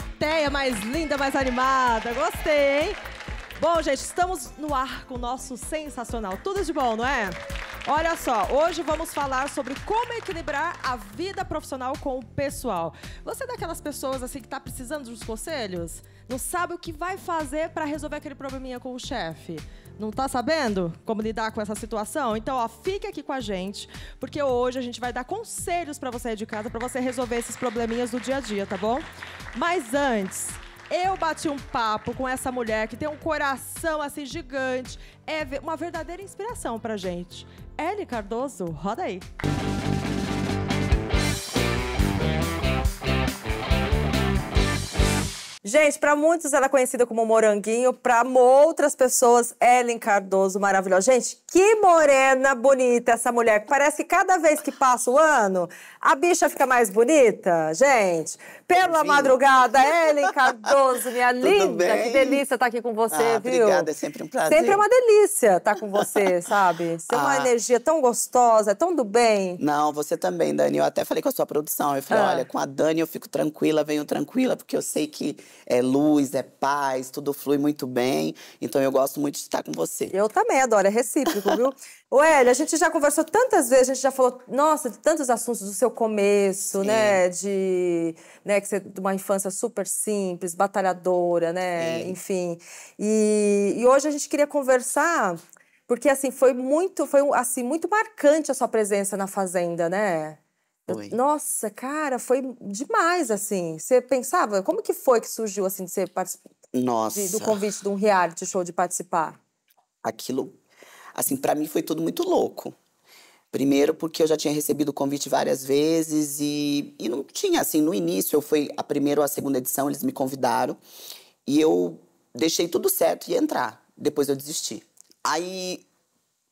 plateia mais linda, mais animada. Gostei, hein? Bom, gente, estamos no ar com o nosso sensacional. Tudo de bom, não é? Olha só, hoje vamos falar sobre como equilibrar a vida profissional com o pessoal. Você é daquelas pessoas assim que está precisando dos conselhos? Não sabe o que vai fazer para resolver aquele probleminha com o chefe? Não tá sabendo como lidar com essa situação? Então, ó, fique aqui com a gente, porque hoje a gente vai dar conselhos para você de casa, para você resolver esses probleminhas do dia a dia, tá bom? Mas antes, eu bati um papo com essa mulher que tem um coração assim gigante, é uma verdadeira inspiração pra gente. Ellie Cardoso, roda aí. Música Gente, para muitos ela é conhecida como Moranguinho, para outras pessoas, Ellen Cardoso, maravilhosa. Gente, que morena bonita essa mulher. Parece que cada vez que passa o ano, a bicha fica mais bonita, gente. Pela Sim. madrugada, Ellen Cardoso, minha Tudo linda. Bem? Que delícia estar tá aqui com você, ah, viu? Obrigada, é sempre um prazer. Sempre é uma delícia estar tá com você, sabe? Você ah. é uma ah. energia tão gostosa, é tão do bem. Não, você também, Dani. Eu até falei com a sua produção. Eu falei, ah. olha, com a Dani eu fico tranquila, venho tranquila, porque eu sei que é luz, é paz, tudo flui muito bem. Então eu gosto muito de estar com você. Eu também adoro, é recíproco, viu? Ué, a gente já conversou tantas vezes, a gente já falou, nossa, de tantos assuntos do seu começo, né, Sim. né? De, né, que você, de uma infância super simples, batalhadora, né? Sim. Enfim. E, e hoje a gente queria conversar porque assim foi muito, foi assim muito marcante a sua presença na fazenda, né? Oi. Nossa, cara, foi demais assim. Você pensava, como que foi que surgiu assim de ser participante do convite de um reality show de participar? Aquilo assim, para mim foi tudo muito louco. Primeiro porque eu já tinha recebido o convite várias vezes e, e não tinha, assim, no início eu fui a primeira ou a segunda edição, eles me convidaram e eu deixei tudo certo e entrar. Depois eu desisti. Aí,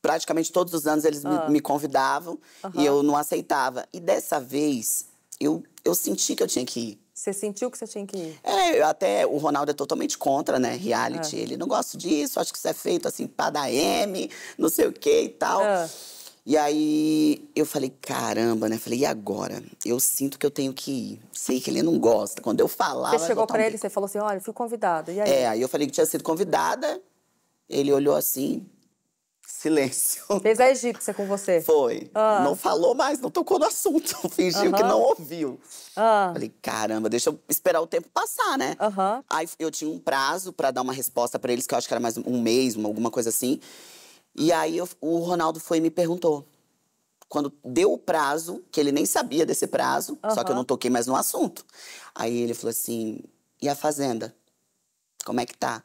praticamente todos os anos eles ah. me, me, convidavam uhum. e eu não aceitava. E dessa vez, eu, eu senti que eu tinha que ir. Você sentiu que você tinha que ir? É, eu até o Ronaldo é totalmente contra, né? Reality. É. Ele não gosta disso, acho que isso é feito assim para dar M, não sei o que e tal. É. E aí eu falei, caramba, né? Falei, e agora? Eu sinto que eu tenho que ir. Sei que ele não gosta. Quando eu falava. Você chegou para ele, você falou assim: olha, fui convidada. E aí? É, aí eu falei que tinha sido convidada. Ele olhou assim, silêncio. Fez a egípcia com você? Foi. Ah. Não falou mais, não tocou no assunto. Fingiu uh -huh. que não ouviu. Ah. Falei, caramba, deixa eu esperar o tempo passar, né? Uh -huh. Aí eu tinha um prazo para dar uma resposta para eles, que eu acho que era mais um mês, alguma coisa assim. E aí eu, o Ronaldo foi e me perguntou. Quando deu o prazo, que ele nem sabia desse prazo, uhum. só que eu não toquei mais no assunto. Aí ele falou assim: e a Fazenda? Como é que tá?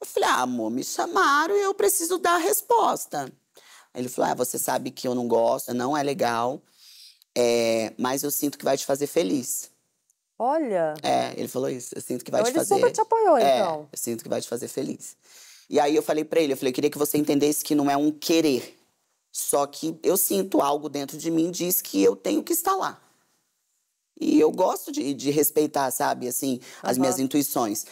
Eu falei: ah, amor, me chamaram e eu preciso dar a resposta. Aí ele falou: ah, você sabe que eu não gosto, não é legal, é, mas eu sinto que vai te fazer feliz. Olha! É, ele falou isso. Eu sinto que vai então te ele fazer. Ele super te apoiou, é, então. Eu sinto que vai te fazer feliz. E aí eu falei para ele, eu falei, eu queria que você entendesse que não é um querer. Só que eu sinto algo dentro de mim diz que eu tenho que estar lá. E eu gosto de, de respeitar, sabe, assim, uhum. as minhas intuições.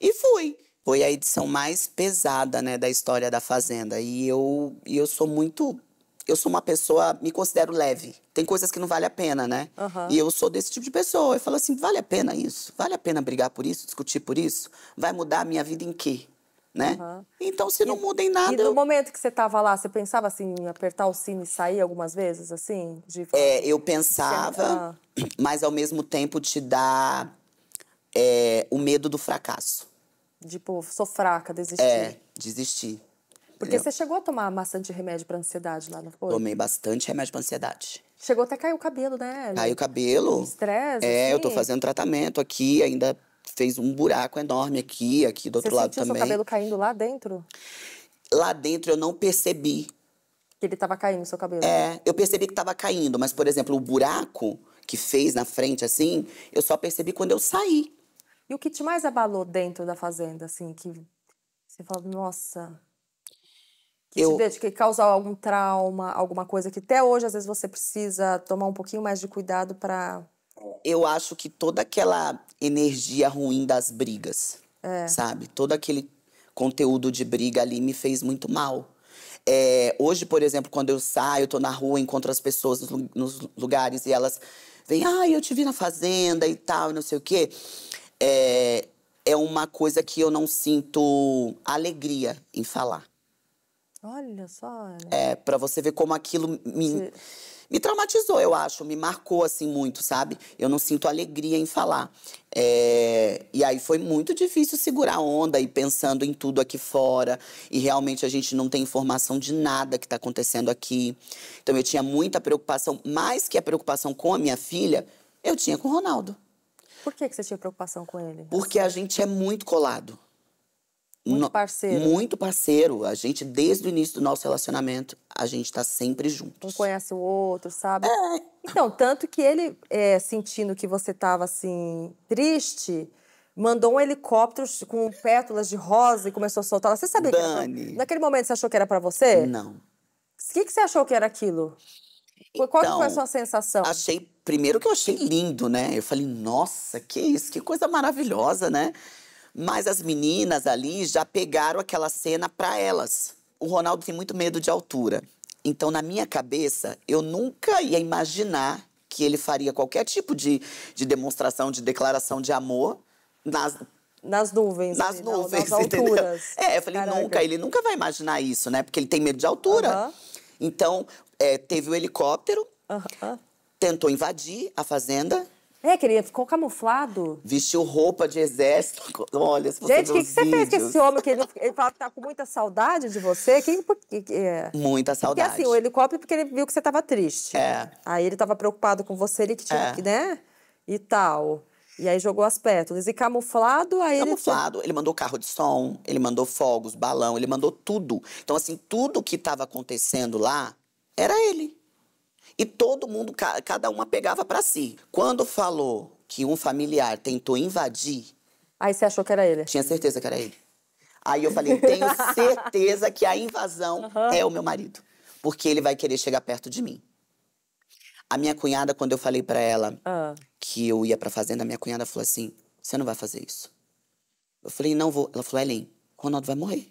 E fui. Foi a edição mais pesada, né, da história da Fazenda. E eu, eu sou muito. Eu sou uma pessoa, me considero leve. Tem coisas que não vale a pena, né? Uhum. E eu sou desse tipo de pessoa. Eu falo assim: vale a pena isso? Vale a pena brigar por isso, discutir por isso? Vai mudar a minha vida em quê? né? Uhum. Então, se não muda em nada. E no eu... momento que você estava lá, você pensava assim, em apertar o sino e sair algumas vezes, assim? De... É, eu pensava, ah. mas ao mesmo tempo te dá é, o medo do fracasso. Tipo, sou fraca, desistir. É, desistir. Porque entendeu? você chegou a tomar bastante remédio para ansiedade lá, na foi? Tomei bastante remédio para ansiedade. Chegou até a cair o cabelo, né? Caiu o cabelo. Estresse. É, assim. eu tô assim? fazendo tratamento aqui, ainda fez um buraco enorme aqui, aqui do outro Você sentiu também. Seu cabelo caindo lá dentro? Lá dentro eu não percebi. Que ele estava caindo, seu cabelo? É, eu percebi que estava caindo, mas, por exemplo, o buraco que fez na frente, assim, eu só percebi quando eu saí. E o que te mais abalou dentro da fazenda, assim, que você fala, nossa. Que, eu... te, que causou algum trauma, alguma coisa que até hoje, às vezes, você precisa tomar um pouquinho mais de cuidado para eu acho que toda aquela energia ruim das brigas, é. sabe? Todo aquele conteúdo de briga ali me fez muito mal. É, hoje, por exemplo, quando eu saio, tô na rua, encontro as pessoas nos lugares e elas vêm, ah, eu te vi na fazenda e tal, não sei o quê. É, é uma coisa que eu não sinto alegria em falar. Olha só. Né? É, para você ver como aquilo me. Se me traumatizou, eu acho, me marcou assim muito, sabe? Eu não sinto alegria em falar. É... E aí foi muito difícil segurar a onda e pensando em tudo aqui fora. E realmente a gente não tem informação de nada que está acontecendo aqui. Então eu tinha muita preocupação, mais que a preocupação com a minha filha, eu tinha com o Ronaldo. Por que, que você tinha preocupação com ele? Porque a gente é muito colado. Muito parceiro. Muito parceiro. A gente, desde o início do nosso relacionamento, a gente está sempre juntos. Um conhece o outro, sabe? É. Então, tanto que ele, é, sentindo que você estava assim, triste, mandou um helicóptero com pétalas de rosa e começou a soltar. Você sabia Dani. que Dani. Naquele momento você achou que era para você? Não. O que, que você achou que era aquilo? Então, Qual foi a então, sua sensação? Achei, primeiro que eu achei lindo, né? Eu falei, nossa, que isso, que coisa maravilhosa, né? Mas as meninas ali já pegaram aquela cena para elas. O Ronaldo tem muito medo de altura. Então, na minha cabeça, eu nunca ia imaginar que ele faria qualquer tipo de, de demonstração, de declaração de amor nas, nas nuvens. Nas ali, nuvens, nas alturas. É, eu falei, Caraca. nunca, ele nunca vai imaginar isso, né? Porque ele tem medo de altura. Uh -huh. Então, é, teve o helicóptero, uh -huh. tentou invadir a fazenda, é, que ele ficou camuflado. Vestiu roupa de exército. Olha, se você Gente, o que, que você fez com esse homem? Que ele, ele fala que tá com muita saudade de você. Quem, por, que, é... Muita saudade. Porque assim, o helicóptero porque ele viu que você tava triste. É. Aí ele tava preocupado com você, ele que tinha, é. né? E tal. E aí jogou as pétalas. E camuflado, aí Camuflado, ele... ele mandou carro de som, ele mandou fogos, balão, ele mandou tudo. Então, assim, tudo que tava acontecendo lá era ele. E todo mundo, cada uma pegava para si. Quando falou que um familiar tentou invadir. Aí você achou que era ele? Tinha certeza que era ele. Aí eu falei: tenho certeza que a invasão uhum. é o meu marido, porque ele vai querer chegar perto de mim. A minha cunhada, quando eu falei para ela ah. que eu ia pra fazenda, a minha cunhada falou assim: você não vai fazer isso. Eu falei: não vou. Ela falou: Ellen, Ronaldo vai morrer.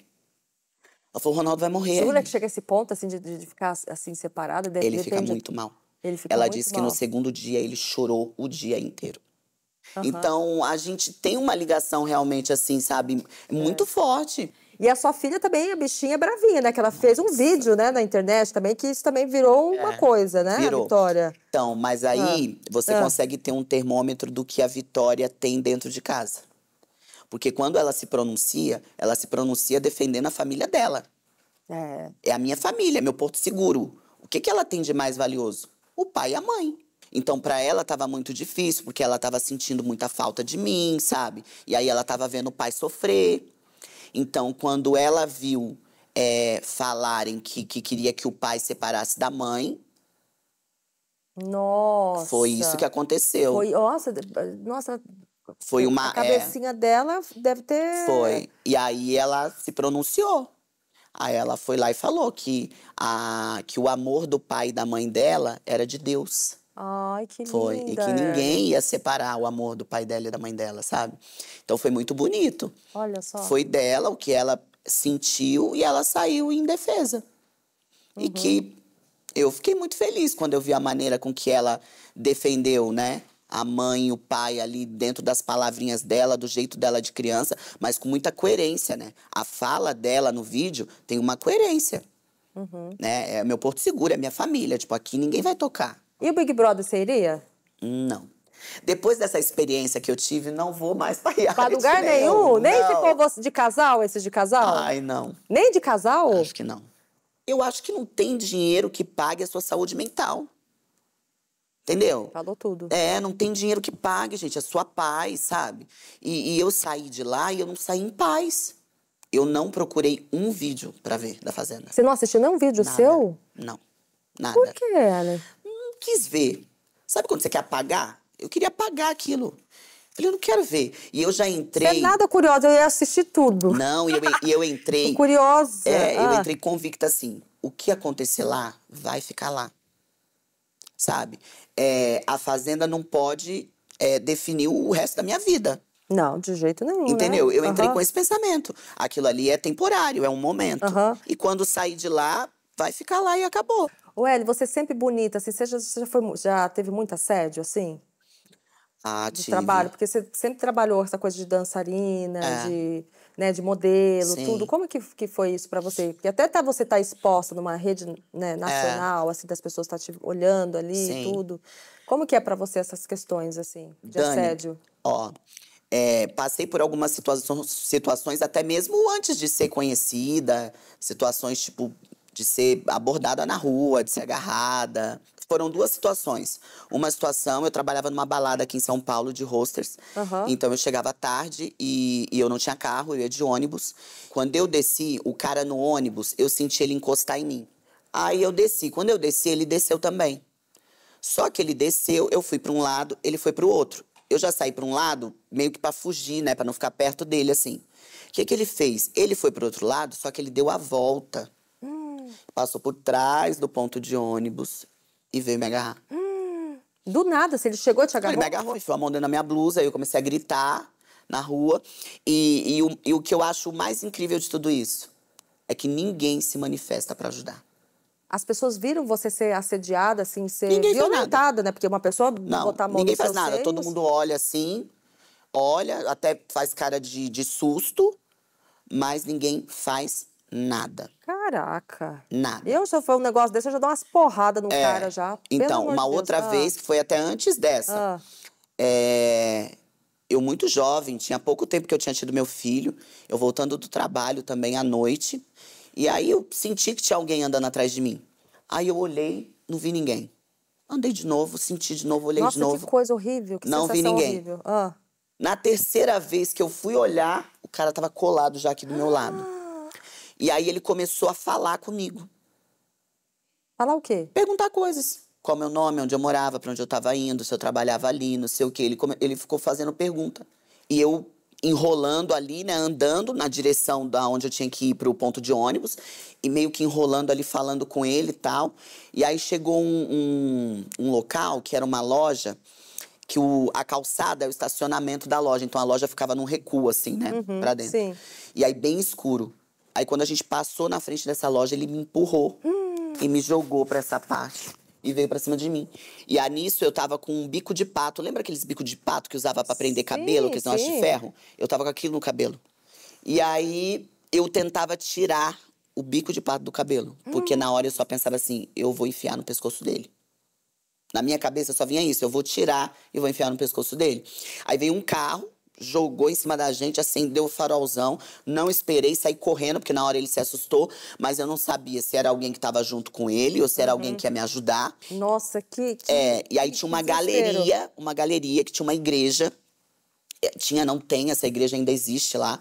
Ela falou, o Ronaldo vai morrer. Segura que chega esse ponto, assim, de, de ficar assim, separado? ele depende... fica muito mal. Fica ela muito disse mal. que no segundo dia ele chorou o dia inteiro. Uhum. Então, a gente tem uma ligação realmente, assim, sabe, muito é. forte. E a sua filha também, a bichinha é bravinha, né? Que ela Nossa. fez um vídeo, né, na internet também, que isso também virou é. uma é. coisa, né, virou. Vitória? Então, mas aí ah. você ah. consegue ter um termômetro do que a Vitória tem dentro de casa. Porque quando ela se pronuncia, ela se pronuncia defendendo a família dela. É, é a minha família, é meu porto seguro. O que, que ela tem de mais valioso? O pai e a mãe. Então, para ela estava muito difícil, porque ela estava sentindo muita falta de mim, sabe? E aí ela estava vendo o pai sofrer. Então, quando ela viu é, falarem que, que queria que o pai separasse da mãe, nossa. Foi isso que aconteceu. Foi, nossa, nossa, foi uma. A é. cabecinha é... dela deve ter. Foi. E aí ela se pronunciou. Aí ela foi lá e falou que, a, que o amor do pai e da mãe dela era de Deus. Ai, que linda. Foi. E que ninguém ia separar o amor do pai dela e da mãe dela, sabe? Então foi muito bonito. Olha só. Foi dela o que ela sentiu e ela saiu em defesa. Uhum. E que eu fiquei muito feliz quando eu vi a maneira com que ela defendeu, né? a mãe, o pai ali dentro das palavrinhas dela, do jeito dela de criança, mas com muita coerência, né? A fala dela no vídeo tem uma coerência. Uhum. Né? É meu porto seguro, é minha família. Tipo, aqui ninguém vai tocar. E o Big Brother seria? Não. Depois dessa experiência que eu tive, não vou mais pra reality. Pra lugar nenhum? Não. Nem ficou de casal, esses de casal? Ai, não. Nem de casal? Acho que não. Eu acho que não tem dinheiro que pague a sua saúde mental. Entendeu? Falou tudo. É, não tem dinheiro que pague, gente. É sua paz, sabe? E, e eu saí de lá e eu não saí em paz. Eu não procurei um vídeo para ver da Fazenda. Você não assistiu nenhum vídeo nada. seu? Não. Nada. Por que, Ellen? Não quis ver. Sabe quando você quer apagar? Eu queria apagar aquilo. Falei, eu não quero ver. E eu já entrei. Não é nada curioso? eu ia assistir tudo. Não, e eu, eu entrei. Curioso. É, ah. eu entrei convicta assim: o que acontecer lá vai ficar lá sabe? É, a Fazenda não pode é, definir o resto da minha vida. Não, de jeito nenhum. Né? Entendeu? Né? Eu entrei uhum. com esse pensamento. Aquilo ali é temporário, é um momento. Uhum. E quando sair de lá, vai ficar lá e acabou. Ueli, você é sempre bonita, assim, você já, já, foi, já teve muito assédio, assim? Ah, de tive. trabalho, porque você sempre trabalhou essa coisa de dançarina, é. de né, de modelo, Sim. tudo. Como que, que foi isso para você? Porque até tá, você tá exposta numa rede né, é. nacional, é. assim, das pessoas tá te olhando ali, e tudo. Como que é para você essas questões, assim, de Dani, assédio? Ó, é, passei por algumas situações situações, até mesmo antes de ser conhecida, situações tipo de ser abordada na rua, de ser agarrada foram duas situações. Uma situação, eu trabalhava numa balada aqui em São Paulo de hosters. Uhum. Então eu chegava tarde e, e, eu não tinha carro, eu ia de ônibus. Quando eu desci, o cara no ônibus, eu senti ele encostar em mim. Aí eu desci. Quando eu desci, ele desceu também. Só que ele desceu, eu fui para um lado, ele foi para o outro. Eu já saí para um lado, meio que para fugir, né, para não ficar perto dele assim. O que, que ele fez? Ele foi para outro lado, só que ele deu a volta. Hum. Passou por trás do ponto de ônibus, e veio me agarrar. Hum, do nada, se ele chegou, te agarrar Ele me agarrou, enfiou a mão dentro da minha blusa, aí eu comecei a gritar na rua. E, e, o, e o que eu acho mais incrível de tudo isso é que ninguém se manifesta para ajudar. As pessoas viram você ser assediada, assim, ser ninguém violentada, né? Porque uma pessoa não, botar a mão ninguém faz nada. Seios. Todo mundo olha assim, olha, até faz cara de, de susto, mas ninguém faz Nada. Caraca. Nada. Eu, se eu for um negócio desse, eu já dou umas porradas no é, cara já. Então, uma Deus. outra ah. vez, que foi até antes dessa. Ah. É, eu muito jovem, tinha pouco tempo que eu tinha tido meu filho. Eu voltando do trabalho também à noite. E aí eu senti que tinha alguém andando atrás de mim. Aí eu olhei, não vi ninguém. Andei de novo, senti de novo, olhei Nossa, de novo. que coisa horrível, que Não vi ninguém. Ah. Na terceira vez que eu fui olhar, o cara tava colado já aqui do meu lado. E aí ele começou a falar comigo. Falar o quê? Perguntar coisas. Qual é meu nome, onde eu morava, para onde eu estava indo, se eu trabalhava ali, não sei o quê. Ele, come... ele ficou fazendo pergunta. E eu enrolando ali, né, andando na direção da onde eu tinha que ir para o ponto de ônibus e meio que enrolando ali, falando com ele e tal. E aí chegou um, um, um local que era uma loja que o, a calçada é o estacionamento da loja, então a loja ficava num recuo assim, né, uhum, para dentro. Sim. E aí bem escuro. Aí quando a gente passou na frente dessa loja, ele me empurrou hum. e me jogou pra essa parte. E veio pra cima de mim. E aí, nisso, eu tava com um bico de pato. Lembra aqueles bicos de pato que usava para prender cabelo, que são as de ferro? Eu tava com aquilo no cabelo. E aí, eu tentava tirar o bico de pato do cabelo. Hum. Porque na hora eu só pensava assim, eu vou enfiar no pescoço dele. Na minha cabeça só vinha isso, eu vou tirar e vou enfiar no pescoço dele. Aí veio um carro, jogou em cima da gente, acendeu o farolzão. Não esperei, saí correndo, porque na hora ele se assustou, mas eu não sabia se era alguém que estava junto com ele ou se era uhum. alguém que ia me ajudar. Nossa, que. que é, e aí tinha uma galeria, uma galeria que tinha uma igreja. É, tinha, não tem, essa igreja ainda existe lá.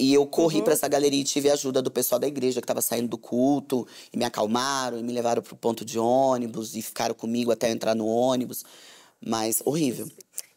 E eu corri uhum. para essa galeria e tive ajuda do pessoal da igreja que estava saindo do culto, e me acalmaram, e me levaram para o ponto de ônibus, e ficaram comigo até eu entrar no ônibus. Mas horrível.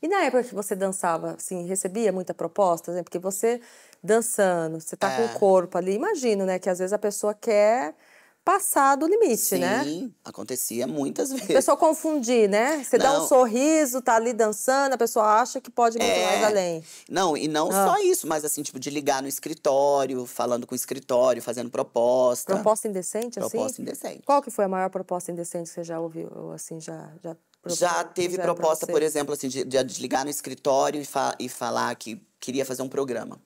E na época que você dançava, assim, recebia muita proposta, né? porque você dançando, você tá é. com o é. corpo ali, imagino, né, que às vezes a pessoa quer passar do limite, Sim, né? Sim, acontecia muitas vezes. A pessoa confundir, né? Você não. dá um sorriso, tá ali dançando, a pessoa acha que pode ir é. mais além. Não, e não ah. só isso, mas assim, tipo, de ligar no escritório, falando com o escritório, fazendo proposta. Proposta indecente, proposta assim? Proposta indecente. Qual que foi a maior proposta indecente que você já ouviu, assim, já, já já teve proposta, por exemplo, assim, de, de, desligar no escritório e, fa e falar que queria fazer um programa,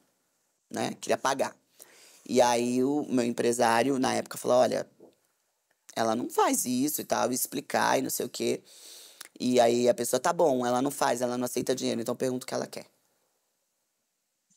né? Queria pagar. E aí o meu empresário, na época, falou, olha, ela não faz isso e tal, e explicar e não sei o quê. E aí a pessoa, tá bom, ela não faz, ela não aceita dinheiro, então pergunta o que ela quer.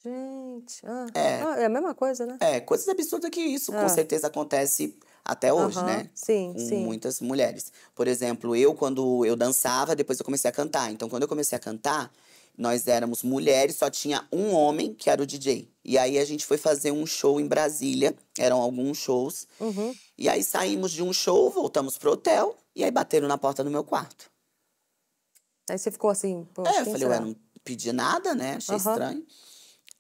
Gente, ah, é, ah, é a mesma coisa, né? É, coisas absurdas que isso, ah. com certeza acontece até hoje, uhum, né? Sim, com sim. muitas mulheres. Por exemplo, eu quando eu dançava, depois eu comecei a cantar. Então, quando eu comecei a cantar, nós éramos mulheres, só tinha um homem que era o DJ. E aí a gente foi fazer um show em Brasília, eram alguns shows. Uhum. E aí saímos de um show, voltamos pro hotel e aí bateram na porta do meu quarto. Aí você ficou assim, pô, É, eu falei, será? eu não pedi nada, né? Achei uhum. estranho.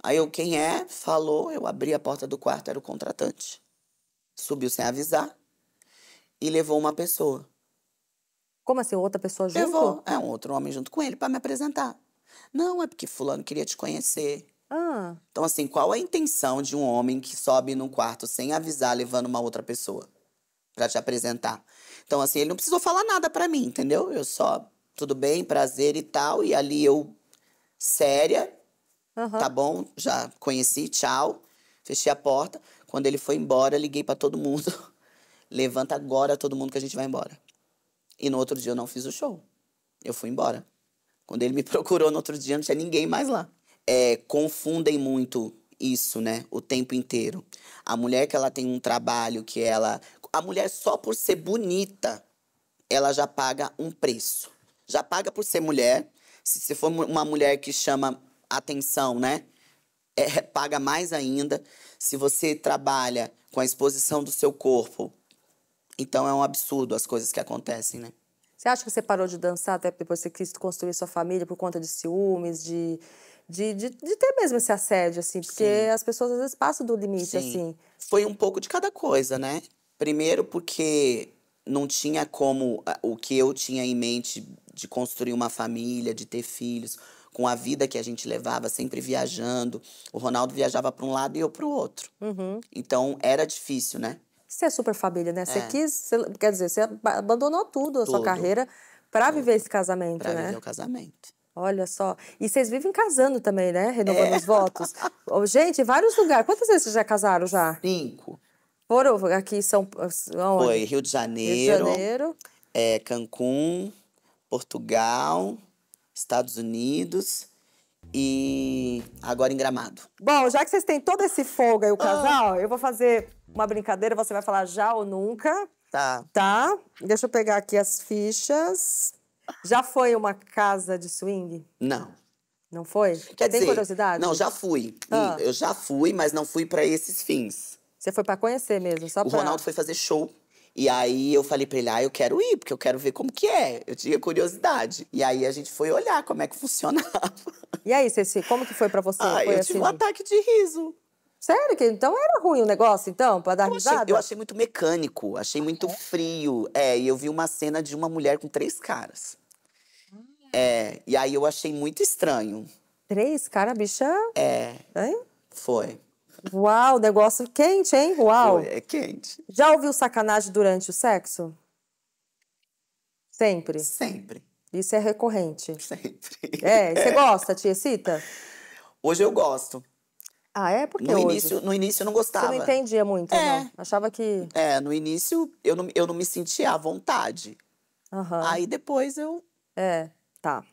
Aí eu, quem é? Falou, eu abri a porta do quarto, era o contratante subiu sem avisar e levou uma pessoa. Como assim? Outra pessoa junto? Levou, é, um outro homem junto com ele para me apresentar. Não, é porque fulano queria te conhecer. Ah. Então, assim, qual é a intenção de um homem que sobe num quarto sem avisar, levando uma outra pessoa para te apresentar? Então, assim, ele não precisou falar nada para mim, entendeu? Eu só, tudo bem, prazer e tal. E ali eu, séria, uhum. tá bom, já conheci, tchau. Fechei a porta. Quando ele foi embora, liguei para todo mundo. Levanta agora todo mundo que a gente vai embora. E no outro dia eu não fiz o show. Eu fui embora. Quando ele me procurou no outro dia, não tinha ninguém mais lá. É, confundem muito isso, né? O tempo inteiro. A mulher que ela tem um trabalho que ela. A mulher só por ser bonita, ela já paga um preço. Já paga por ser mulher. Se, se for uma mulher que chama atenção, né? é, paga mais ainda. Se você trabalha com a exposição do seu corpo, então é um absurdo as coisas que acontecem, né? Você acha que você parou de dançar até depois que quis construir sua família por conta de ciúmes, de, de, de, de ter mesmo esse assédio, assim? Porque Sim. as pessoas às vezes passam do limite, Sim. assim. Foi um pouco de cada coisa, né? Primeiro porque não tinha como o que eu tinha em mente de construir uma família, de ter filhos com a vida que a gente levava, sempre viajando. O Ronaldo viajava para um lado e eu para o outro. Uhum. Então era difícil, né? Você é super família, né? Você é. quis, quer dizer, você abandonou tudo, a tudo. sua carreira, para viver esse casamento, pra né? Para viver o casamento. Olha só. E vocês vivem casando também, né? Renovando é. os votos. Gente, vários lugares. Quantas vezes vocês já casaram já? Cinco. Foram aqui em São Paulo? Foi, Rio de Janeiro. Rio de Janeiro. É, Cancún, Portugal. Hum. Estados Unidos e agora em Gramado. Bom, já que vocês têm todo esse folga aí, o ah. casal, ah. eu vou fazer uma brincadeira, você vai falar já ou nunca. Tá. Tá? Deixa eu pegar aqui as fichas. Já foi uma casa de swing? Não. Não foi? Quer Tem dizer, curiosidade? Não, já fui. Ah. Eu já fui, mas não fui para esses fins. Você foi para conhecer mesmo, só O pra... Ronaldo foi fazer show e aí eu falei pra ele, ah, eu quero ir, porque eu quero ver como que é. Eu tinha curiosidade. E aí a gente foi olhar como é que funcionava. E aí, Ceci, como que foi para você? Ah, foi eu assim? tive um assim? ataque de riso. Sério? Que, então era ruim o negócio, então, para dar eu risada? Achei, eu achei muito mecânico, achei ah, muito é? frio. É, e eu vi uma cena de uma mulher com três caras. Hum. É, e aí eu achei muito estranho. Três caras, bicha? É. Hein? Foi. Uau, negócio quente, hein? Uau. É quente. Já ouviu sacanagem durante o sexo? Sempre? Sempre. Isso é recorrente? Sempre. É, você é. gosta, te excita? Hoje eu gosto. Ah, é? porque no hoje? Início, no início eu não gostava. Você não entendia muito, é. não? Achava que... É, no início eu não, eu não me sentia à vontade. Uhum. Aí depois eu... É, tá.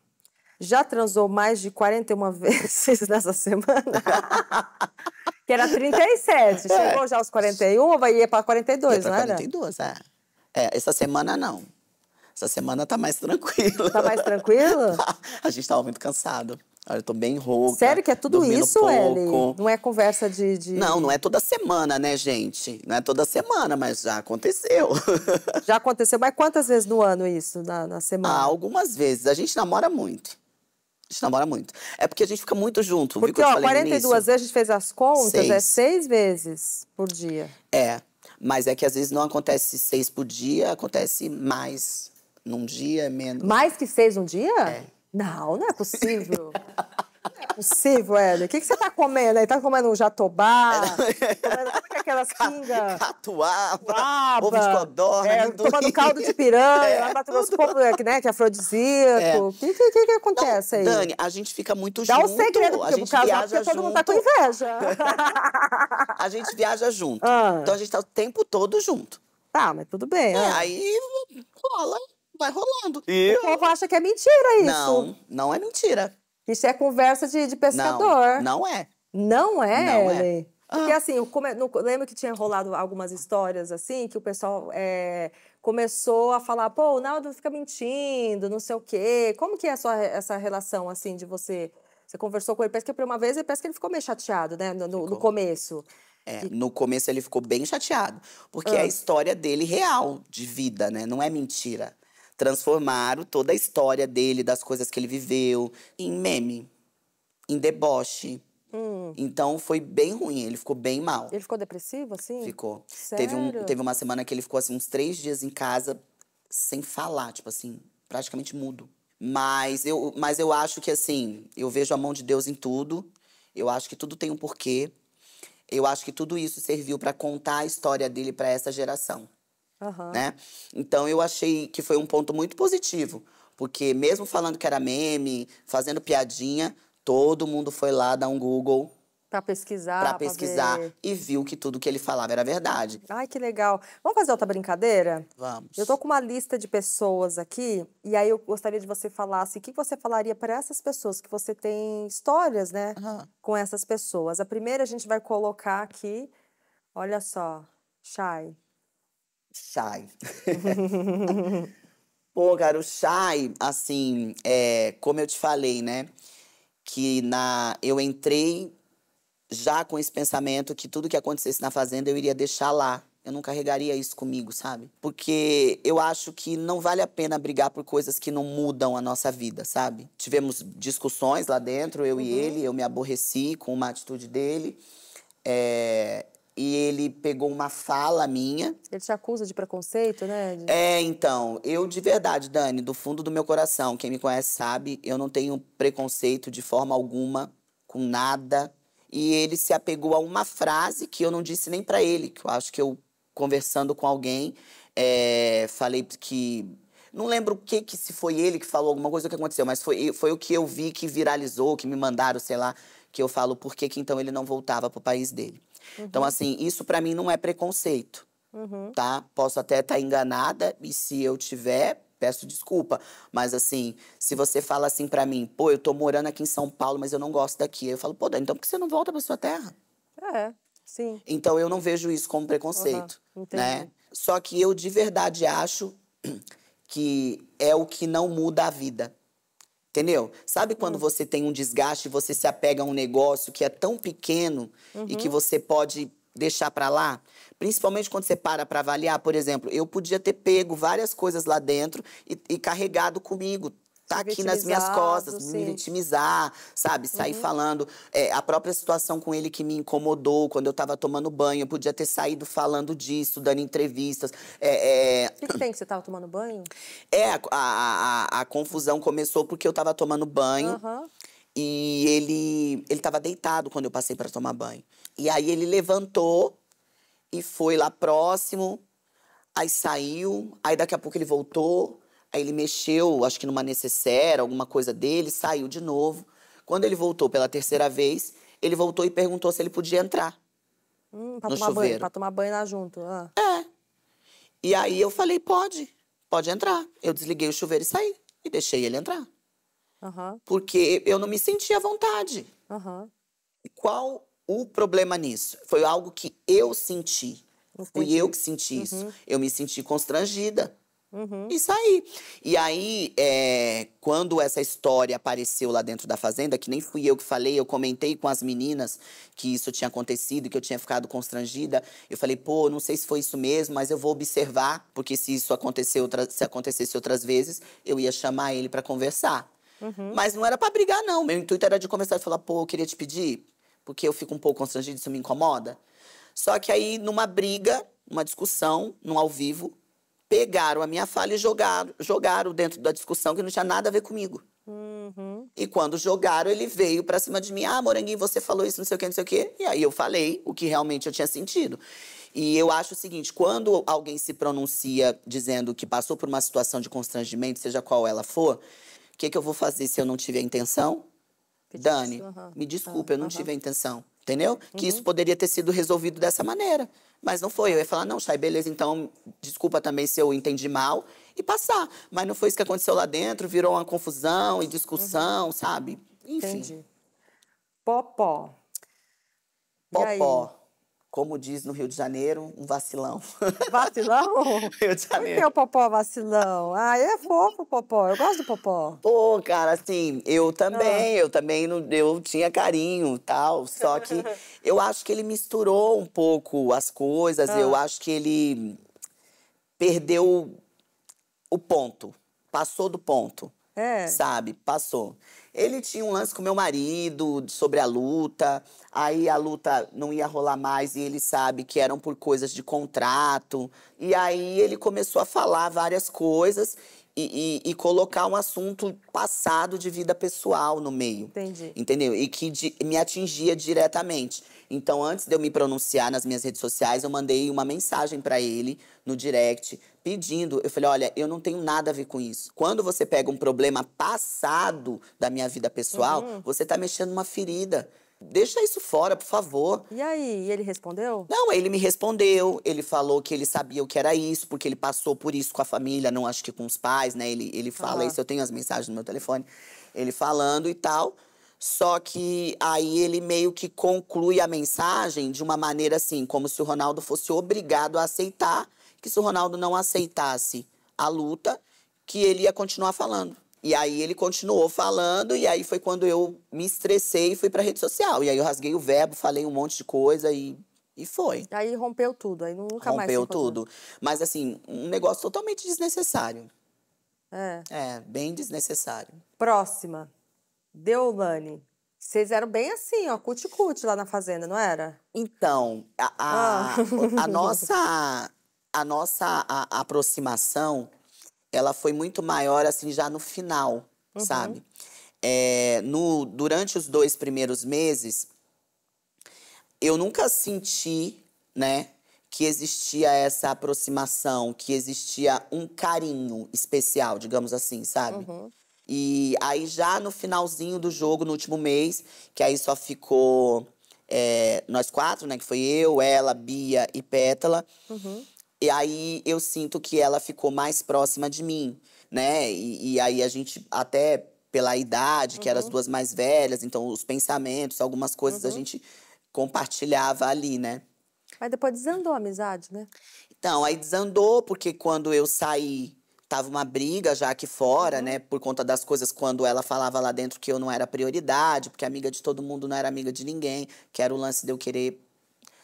Já transou mais de 41 vezes nessa semana? Que era 37, é. chegou já aos 41 ou vai ir para 42, ia né? 42, é. é. Essa semana não. Essa semana tá mais tranquilo. Tá mais tranquilo? Tá. a gente tava muito cansado. Eu tô bem rouca. Sério que é tudo isso, pouco. Não é conversa de, de, Não, não é toda semana, né, gente? Não é toda semana, mas já aconteceu. Já aconteceu. Mas quantas vezes no ano isso, na, na semana? Ah, algumas vezes. A gente namora muito. A gente namora muito. É porque a gente fica muito junto. Porque, ó, 42 vezes a gente fez as contas, é seis. é seis vezes por dia. É, mas é que às vezes não acontece seis por dia, acontece mais num dia, menos. Mais que seis um dia? É. Não, não é possível. possível, Hélio. O que, que você tá comendo aí? Tá comendo um jatobá? Tá comendo, como é que é aquelas pingas? Catuaba, ovo de codorna, é, Tomando caldo de piranha, lá batendo os povos, né, que é afrodisíaco. É. O é. que, que, que, que, acontece Não, aí? Dani, a gente fica muito Dá junto. Dá um segredo, porque, a gente por causa, é porque junto. todo mundo tá com inveja. a gente viaja junto. Ah. Então a gente tá o tempo todo junto. Tá, mas tudo bem. É, é. aí rola vai rolando. E o povo acha que é mentira isso. Não, não é mentira. Isso é conversa de, de pescador. Não, não é. Não é, não Ellen. É. Porque ah. assim, come... lembro que tinha rolado algumas histórias assim, que o pessoal é, começou a falar, pô, o Naldo fica mentindo, não sei o quê. Como que é a sua, essa relação assim de você? Você conversou com ele, parece que uma vez ele parece que ele ficou meio chateado, né? No, no começo. É, no começo ele ficou bem chateado, porque ah. é a história dele real, de vida, né? Não é mentira transformaram toda a história dele, das coisas que ele viveu, em meme, em deboche. Hum. Então foi bem ruim, ele ficou bem mal. Ele ficou depressivo, assim? Ficou. Sério? Teve, um, teve uma semana que ele ficou assim, uns três dias em casa sem falar, tipo assim, praticamente mudo. Mas eu, mas eu acho que assim, eu vejo a mão de Deus em tudo. Eu acho que tudo tem um porquê. Eu acho que tudo isso serviu para contar a história dele para essa geração. Uhum. Né? Então eu achei que foi um ponto muito positivo, porque mesmo falando que era meme, fazendo piadinha, todo mundo foi lá dar um Google para pesquisar. Para pesquisar. Pra e viu que tudo que ele falava era verdade. Ai, que legal. Vamos fazer outra brincadeira? Vamos. Eu tô com uma lista de pessoas aqui, e aí eu gostaria de você falar assim, o que você falaria para essas pessoas? Que você tem histórias, né? Uhum. Com essas pessoas. A primeira a gente vai colocar aqui. Olha só, Chay. Chai, Pô, cara, o chai, assim, é, como eu te falei, né? Que na, eu entrei já com esse pensamento que tudo que acontecesse na Fazenda eu iria deixar lá. Eu não carregaria isso comigo, sabe? Porque eu acho que não vale a pena brigar por coisas que não mudam a nossa vida, sabe? Tivemos discussões lá dentro, eu uhum. e ele, eu me aborreci com uma atitude dele. É, e ele pegou uma fala minha. Ele te acusa de preconceito, né? De... É, então, eu de verdade, Dani, do fundo do meu coração, quem me conhece sabe, eu não tenho preconceito de forma alguma, com nada. E ele se apegou a uma frase que eu não disse nem para ele, que eu acho que eu, conversando com alguém, é, falei que não lembro o que, que se foi ele que falou alguma coisa que aconteceu, mas foi, foi o que eu vi que viralizou, que me mandaram, sei lá, que eu falo por que, que então ele não voltava pro país dele. Então, uhum. Então, assim, isso para mim não é preconceito, uhum. tá? Posso até estar tá enganada, e se eu tiver, peço desculpa. Mas, assim, se você fala assim para mim, pô, eu tô morando aqui em São Paulo, mas eu não gosto daqui. Eu falo, pô, Dani, então por que você não volta pra sua terra? É, sim. Então, eu não vejo isso como preconceito, uhum. né? Só que eu de verdade acho que é o que não muda a vida. Entendeu? Sabe quando uhum. você tem um desgaste, e você se apega a um negócio que é tão pequeno uhum. e que uhum. você pode deixar para lá? Principalmente quando você para para avaliar, por exemplo, eu podia ter pego várias coisas lá dentro e, e carregado comigo tá aqui nas minhas costas, sim. me vitimizar, sabe? Sair uhum. falando. É, a própria situação com ele que me incomodou quando eu tava tomando banho, eu podia ter saído falando disso, dando entrevistas. É, é... O que, que, tem que você tava tomando banho? É, a, a, a, a confusão começou porque eu tava tomando banho. Uhum. E ele, ele tava deitado quando eu passei para tomar banho. E aí ele levantou e foi lá próximo, aí saiu, aí daqui a pouco ele voltou, Aí ele mexeu, acho que numa necessaire, alguma coisa dele, saiu de novo. Quando ele voltou pela terceira vez, ele voltou e perguntou se ele podia entrar. Hum, pra, no tomar chuveiro. Banho, pra tomar banho lá junto. Ah. É. E aí eu falei, pode, pode entrar. Eu desliguei o chuveiro e saí. E deixei ele entrar. Uhum. Porque eu não me sentia à vontade. Uhum. Qual o problema nisso? Foi algo que eu senti. Entendi. Fui eu que senti uhum. isso. Eu me senti constrangida. Uhum. E saí. E aí, é, quando essa história apareceu lá dentro da fazenda, que nem fui eu que falei, eu comentei com as meninas que isso tinha acontecido, que eu tinha ficado constrangida. Eu falei, pô, não sei se foi isso mesmo, mas eu vou observar, porque se isso aconteceu, se acontecesse outras vezes, eu ia chamar ele para conversar. Uhum. Mas não era para brigar, não. Meu intuito era de conversar e falar, pô, eu queria te pedir, porque eu fico um pouco constrangida, isso me incomoda. Só que aí, numa briga, uma discussão, num ao vivo, pegaram a minha fala e jogaram, jogaram dentro da discussão que não tinha nada a ver comigo. Uhum. E quando jogaram, ele veio pra cima de mim. Ah, Moranguinho, você falou isso, não sei o quê, não sei o quê. E aí eu falei o que realmente eu tinha sentido. E eu acho o seguinte: quando alguém se pronuncia dizendo que passou por uma situação de constrangimento, seja qual ela for, o que, que eu vou fazer se eu não tiver a intenção? Dani, uhum. me desculpe, eu não tive a intenção entendeu? Uhum. Que isso uhum. poderia ter sido resolvido dessa maneira. Mas não foi. Eu ia falar, não, Chay, beleza, então desculpa também se eu entendi mal e passar. Mas não foi isso que aconteceu lá dentro, virou uma confusão e discussão, uhum. sabe? Enfim. Entendi. Popó. Popó como diz no Rio de Janeiro, um vacilão. Vacilão? Rio de Janeiro. Por que o Popó é vacilão? Ah, é fofo o Popó, eu gosto do Popó. Pô, cara, assim, eu também, ah. eu também, não, eu tinha carinho tal, só que eu acho que ele misturou um pouco as coisas, ah. eu acho que ele perdeu o ponto, passou do ponto, é. sabe? Passou. Ele tinha um lance com meu marido sobre a luta, aí a luta não ia rolar mais e ele sabe que eram por coisas de contrato. E aí ele começou a falar várias coisas e, e, e colocar um assunto passado de vida pessoal no meio. Entendi. Entendeu? E que de, me atingia diretamente. Então, antes de eu me pronunciar nas minhas redes sociais, eu mandei uma mensagem para ele no direct pedindo. Eu falei: olha, eu não tenho nada a ver com isso. Quando você pega um problema passado da minha vida pessoal, uhum. você tá mexendo numa ferida. Deixa isso fora, por favor. E aí, ele respondeu? Não, ele me respondeu. Ele falou que ele sabia o que era isso, porque ele passou por isso com a família, não acho que com os pais, né? Ele, ele fala isso, eu tenho as mensagens no meu telefone. Ele falando e tal. Só que aí ele meio que conclui a mensagem de uma maneira assim, como se o Ronaldo fosse obrigado a aceitar que se o Ronaldo não aceitasse a luta, que ele ia continuar falando. E aí ele continuou falando, e aí foi quando eu me estressei e fui pra rede social. E aí eu rasguei o verbo, falei um monte de coisa e, e foi. Aí rompeu tudo, aí nunca rompeu mais. Rompeu tudo. Mas assim, um negócio totalmente desnecessário. É. É, bem desnecessário. Próxima. Deolane. Vocês eram bem assim, ó, cuti-cuti lá na fazenda, não era? Então, a, a, ah. a nossa a nossa a, a aproximação, ela foi muito maior, assim, já no final, uhum. sabe? É, no, durante os dois primeiros meses, eu nunca senti, né, que existia essa aproximação, que existia um carinho especial, digamos assim, sabe? Uhum. E aí já no finalzinho do jogo, no último mês, que aí só ficou é, nós quatro, né? Que foi eu, ela, Bia e Pétala. Uhum. E aí eu sinto que ela ficou mais próxima de mim, né? E, e aí a gente até pela idade, que uhum. eram as duas mais velhas, então os pensamentos, algumas coisas uhum. a gente compartilhava ali, né? Mas depois desandou a amizade, né? Então, aí desandou, porque quando eu saí, tava uma briga já aqui fora, uhum. né? Por conta das coisas quando ela falava lá dentro que eu não era prioridade, porque amiga de todo mundo não era amiga de ninguém, que era o lance de eu querer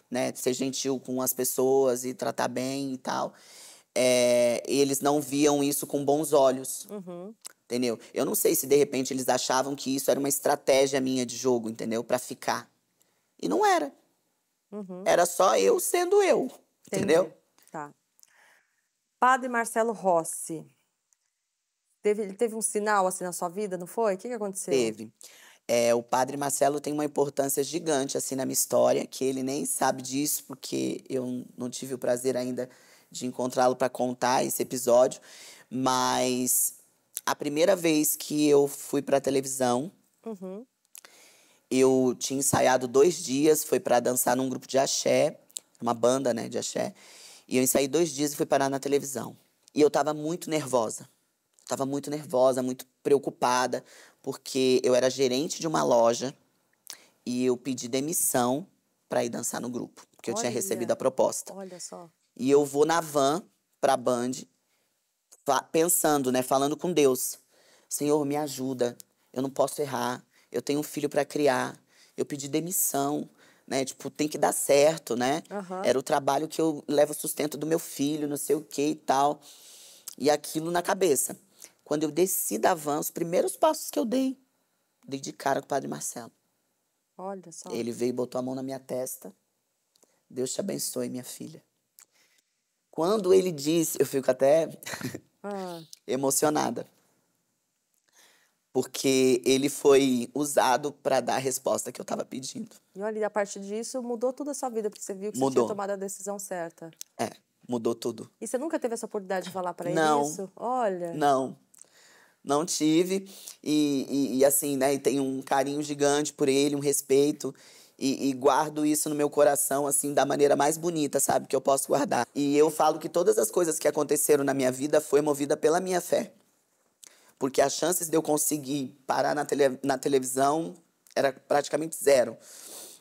né? Ser gentil com as pessoas e tratar bem e tal. É, eles não viam isso com bons olhos. Uhum. Entendeu? Eu não sei se de repente eles achavam que isso era uma estratégia minha de jogo, entendeu? Para ficar. E não era. Uhum. Era só eu sendo eu, Entendi. entendeu? Tá. Padre Marcelo Rossi. Teve, ele teve um sinal assim na sua vida, não foi? O que, que aconteceu? Teve. É, o padre Marcelo tem uma importância gigante assim na minha história, que ele nem sabe disso, porque eu não tive o prazer ainda de encontrá-lo para contar esse episódio, mas a primeira vez que eu fui para a televisão, uhum. eu tinha ensaiado dois dias, foi para dançar num grupo de axé, uma banda né, de axé, e eu ensaiei dois dias e fui parar na televisão. E eu estava muito nervosa, estava muito nervosa, muito preocupada, porque eu era gerente de uma loja e eu pedi demissão para ir dançar no grupo, porque Olha. eu tinha recebido a proposta. Olha só. E eu vou na van pra Band, pensando, né, falando com Deus. Senhor, me ajuda. Eu não posso errar. Eu tenho um filho para criar. Eu pedi demissão, né? Tipo, tem que dar certo, né? Uhum. Era o trabalho que eu levo sustento do meu filho, não sei o que e tal. E aquilo na cabeça. Quando eu desci da van, os primeiros passos que eu dei, dei de cara com o Padre Marcelo. Olha só. Ele veio e botou a mão na minha testa. Deus te abençoe, minha filha. Quando ele disse, eu fico até ah. emocionada. Porque ele foi usado para dar a resposta que eu estava pedindo. E olha, a partir disso mudou toda a sua vida, porque você viu que mudou. você tinha tomado a decisão certa. É, mudou tudo. E você nunca teve essa oportunidade de falar para ele não, isso? Olha. Não não tive. E, e, e assim, né? E tenho um carinho gigante por ele, um respeito. E, e, guardo isso no meu coração, assim, da maneira mais bonita, sabe? Que eu posso guardar. E eu falo que todas as coisas que aconteceram na minha vida foi movida pela minha fé. Porque as chances de eu conseguir parar na, tele, na televisão era praticamente zero.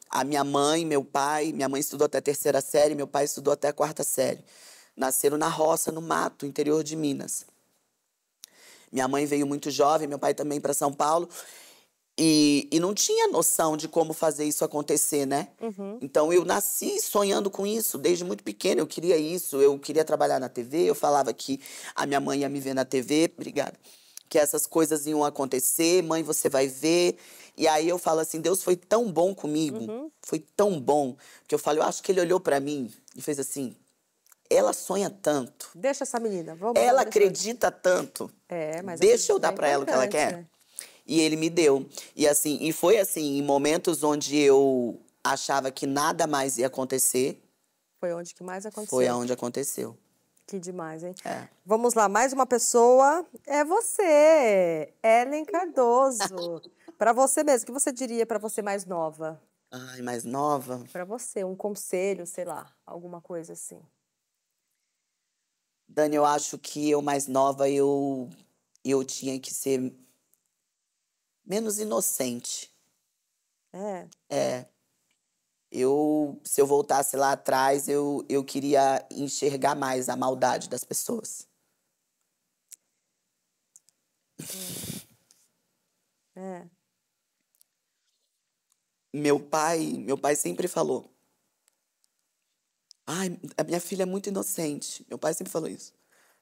A minha mãe, meu pai, minha mãe estudou até a terceira série, meu pai estudou até a quarta série. Nasceram na roça, no mato, interior de Minas. Minha mãe veio muito jovem, meu pai também para São Paulo. E, e, não tinha noção de como fazer isso acontecer, né? Uhum. Então eu nasci sonhando com isso desde muito pequena. Eu queria isso, eu queria trabalhar na TV. Eu falava que a minha mãe ia me ver na TV, obrigada. Que essas coisas iam acontecer, mãe, você vai ver. E aí eu falo assim: Deus foi tão bom comigo, uhum. foi tão bom, que eu falo, eu acho que ele olhou para mim e fez assim: ela sonha tanto. Deixa essa menina. Vamos ela acredita tanto. É, mas deixa eu dar é para ela o que ela quer. Né? E ele me deu. E assim, e foi assim, em momentos onde eu achava que nada mais ia acontecer. Foi onde que mais aconteceu. Foi aonde aconteceu. Que demais, hein? É. Vamos lá, mais uma pessoa. É você, Ellen Cardoso. para você mesmo, o que você diria para você mais nova? Ai, mais nova? Para você, um conselho, sei lá, alguma coisa assim. Dani, eu acho que eu mais nova, eu, eu tinha que ser menos inocente. É. É. Eu, se eu voltasse lá atrás, eu, eu queria enxergar mais a maldade das pessoas. É. é. Meu pai, meu pai sempre falou Ai, a minha filha é muito inocente. Meu pai sempre falou isso.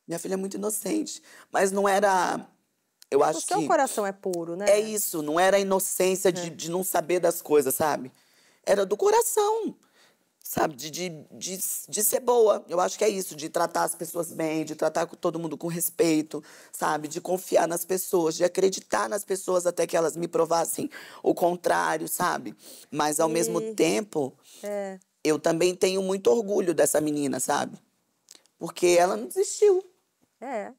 Minha filha é muito inocente. Mas não era. Eu Mas tipo, acho o seu coração é puro, né? É isso, não era a inocência é. de, de não saber das coisas, sabe? Era do coração, sabe? De, de, de, de ser boa. Eu acho que é isso, de tratar as pessoas bem, de tratar todo mundo com respeito, sabe? De confiar nas pessoas, de acreditar nas pessoas até que elas me provassem o contrário, sabe? Mas ao e... mesmo uhum. tempo. É eu também tenho muito orgulho dessa menina, sabe? Porque ela não desistiu. É.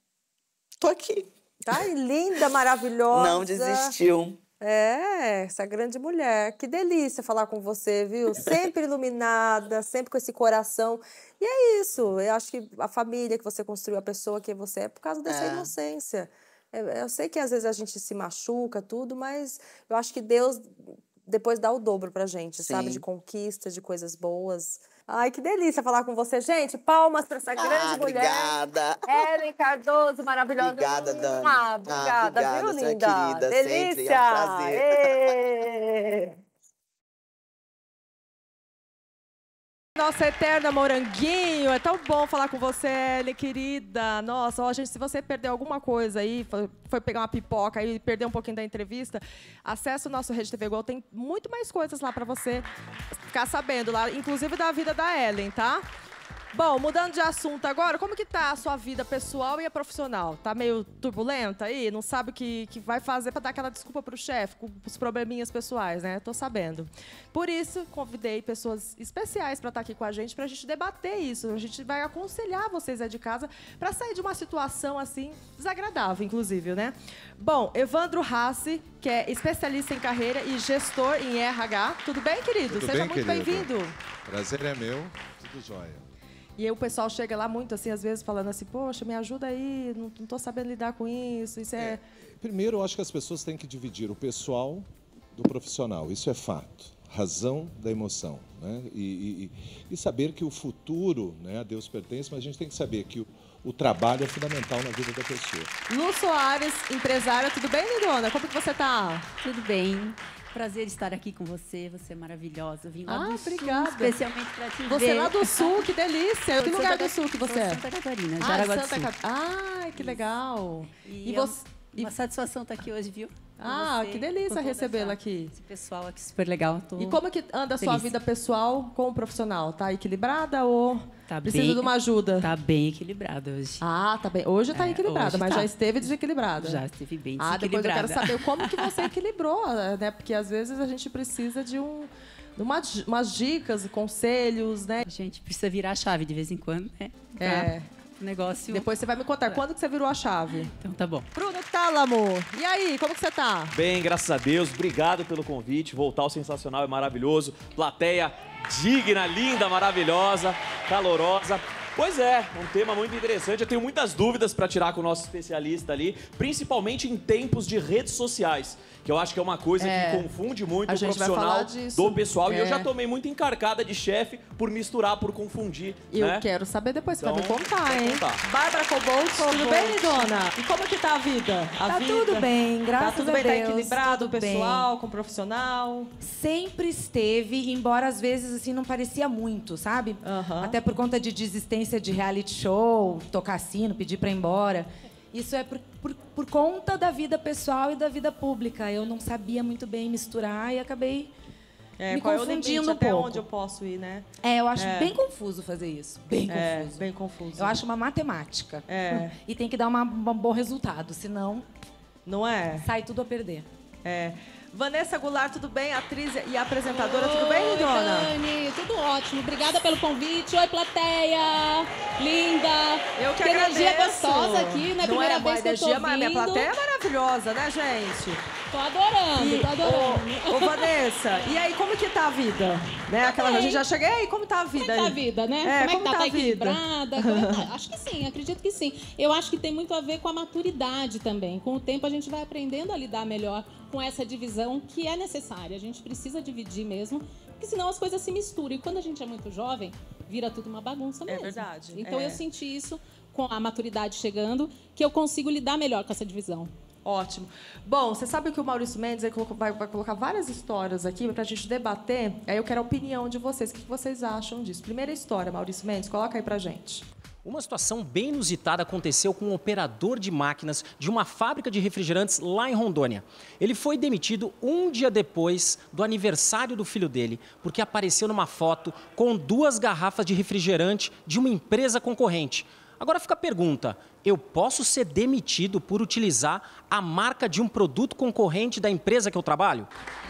Tô aqui. Tá linda, maravilhosa. Não desistiu. É, essa grande mulher. Que delícia falar com você, viu? Sempre iluminada, sempre com esse coração. E é isso. Eu acho que a família que você construiu, a pessoa que você é, por causa dessa é. inocência. Eu sei que às vezes a gente se machuca, tudo, mas eu acho que Deus depois dá o dobro pra gente, Sim. sabe? De conquistas, de coisas boas. Ai, que delícia falar com você, gente. Palmas para essa ah, grande ah, mulher. Obrigada. Ellen Cardoso, maravilhosa. Obrigada, ah, Dani. Ah, obrigada, ah, obrigada viu, linda? Querida, delícia. Sempre. É um prazer. Nossa eterna moranguinho, é tão bom falar com você, Ellen, querida. Nossa, ó, gente, se você perdeu alguma coisa aí, foi pegar uma pipoca e perdeu um pouquinho da entrevista, acesse o nosso Rede TV Gol, tem muito mais coisas lá para você ficar sabendo lá, inclusive da vida da Ellen, tá? Bom, mudando de assunto agora, como que tá a sua vida pessoal e a profissional? Tá meio turbulenta aí? Não sabe o que, que vai fazer para dar aquela desculpa pro chefe, com os probleminhas pessoais, né? Tô sabendo. Por isso, convidei pessoas especiais para estar tá aqui com a gente, pra gente debater isso. A gente vai aconselhar vocês aí de casa para sair de uma situação assim, desagradável, inclusive, né? Bom, Evandro Rassi, que é especialista em carreira e gestor em RH. Tudo bem, querido? Tudo Seja bem, muito bem-vindo. Prazer é meu, tudo jóia. E aí o pessoal chega lá muito assim, às vezes falando assim, poxa, me ajuda aí, não, não tô sabendo lidar com isso, isso é... é... Primeiro, eu acho que as pessoas têm que dividir o pessoal do profissional, isso é fato. Razão da emoção. Né? E, e, e saber que o futuro né, a Deus pertence, mas a gente tem que saber que o, o trabalho é fundamental na vida da pessoa. Lu Soares, empresária, tudo bem, lindona? Como que você está Tudo bem. Prazer estar aqui com você. Você é maravilhosa. Vim lá ah, do obrigada. Sul, especialmente pra te você ver. Você é lá do Sul, que delícia. que lugar Santa, do Sul que você é? Santa Catarina, ah, Santa do Sul. Ai, que legal. E, e é você... Uma e... satisfação estar tá aqui hoje, viu? Ah, você, que delícia recebê-la aqui. Esse pessoal aqui super legal. Tô e como é que anda a sua vida pessoal com o profissional? Tá equilibrada ou... Tá Precisa bem, de uma ajuda. Tá bem equilibrada hoje. Ah, tá bem. Hoje tá é, equilibrada, mas tá. já esteve desequilibrada. Já esteve bem desequilibrada. Ah, depois eu quero saber como que você equilibrou, né? Porque às vezes a gente precisa de um uma, umas dicas, conselhos, né? A gente precisa virar a chave de vez em quando, né? É. Pra... É negócio. Depois você vai me contar é. quando que você virou a chave. Então tá bom. Bruno Tálamo, e aí, como que você tá? Bem, graças a Deus. Obrigado pelo convite. Voltar ao sensacional é maravilhoso. Plateia digna, linda, maravilhosa, calorosa. Pois é, um tema muito interessante. Eu tenho muitas dúvidas para tirar com o nosso especialista ali, principalmente em tempos de redes sociais, que eu acho que é uma coisa é, que confunde muito o profissional do pessoal. É. E eu já é. tomei muita encarcada de chefe por misturar, por confundir. Eu né? quero saber depois, você então, me contar, hein? Contar. Bárbara Cobol, tudo bem, dona? E como que tá a vida? A tá vida? tudo bem, tá graças a tá Deus. Tá tudo bem, Deus, tá equilibrado, pessoal, bem. com o profissional? Sempre esteve, embora às vezes assim não parecia muito, sabe? Uh -huh. Até por conta de desistência experiência de reality show, tocar sino, pedir para ir embora. Isso é por, por, por, conta da vida pessoal e da vida pública. Eu não sabia muito bem misturar e acabei é, me é confundindo é um pouco. onde eu posso ir, né? É, eu acho é. bem confuso fazer isso. Bem é, confuso. bem confuso. Eu acho uma matemática. É. E tem que dar uma, um bom resultado, senão... Não é? Sai tudo a perder. É. Vanessa Goulart, tudo bem? Atriz e apresentadora, tudo bem, Lindona? Dani, tudo ótimo. Obrigada pelo convite. Oi, plateia. Linda. Eu que, que energia gostosa aqui, né? Não Primeira é, vez que energia, eu tô vindo. Minha plateia é maravilhosa, né, gente? Tô adorando, e, tô adorando. Ô, ô, Vanessa, e aí, como que tá a vida? Né? Tá aquela, a gente já chega, aí, como tá a vida? Como é tá a vida, né? É, como, como é que tá? tá, tá a vida? Equilibrada? É tá? Acho que sim, acredito que sim. Eu acho que tem muito a ver com a maturidade também. Com o tempo, a gente vai aprendendo a lidar melhor com essa divisão que é necessária. A gente precisa dividir mesmo, porque senão as coisas se misturam. E quando a gente é muito jovem, vira tudo uma bagunça é mesmo. É verdade. Então é. eu senti isso com a maturidade chegando, que eu consigo lidar melhor com essa divisão. Ótimo. Bom, você sabe que o Maurício Mendes vai colocar várias histórias aqui para a gente debater. Aí eu quero a opinião de vocês. O que vocês acham disso? Primeira história, Maurício Mendes, coloca aí para gente. Uma situação bem inusitada aconteceu com um operador de máquinas de uma fábrica de refrigerantes lá em Rondônia. Ele foi demitido um dia depois do aniversário do filho dele, porque apareceu numa foto com duas garrafas de refrigerante de uma empresa concorrente. Agora fica a pergunta: eu posso ser demitido por utilizar a marca de um produto concorrente da empresa que eu trabalho?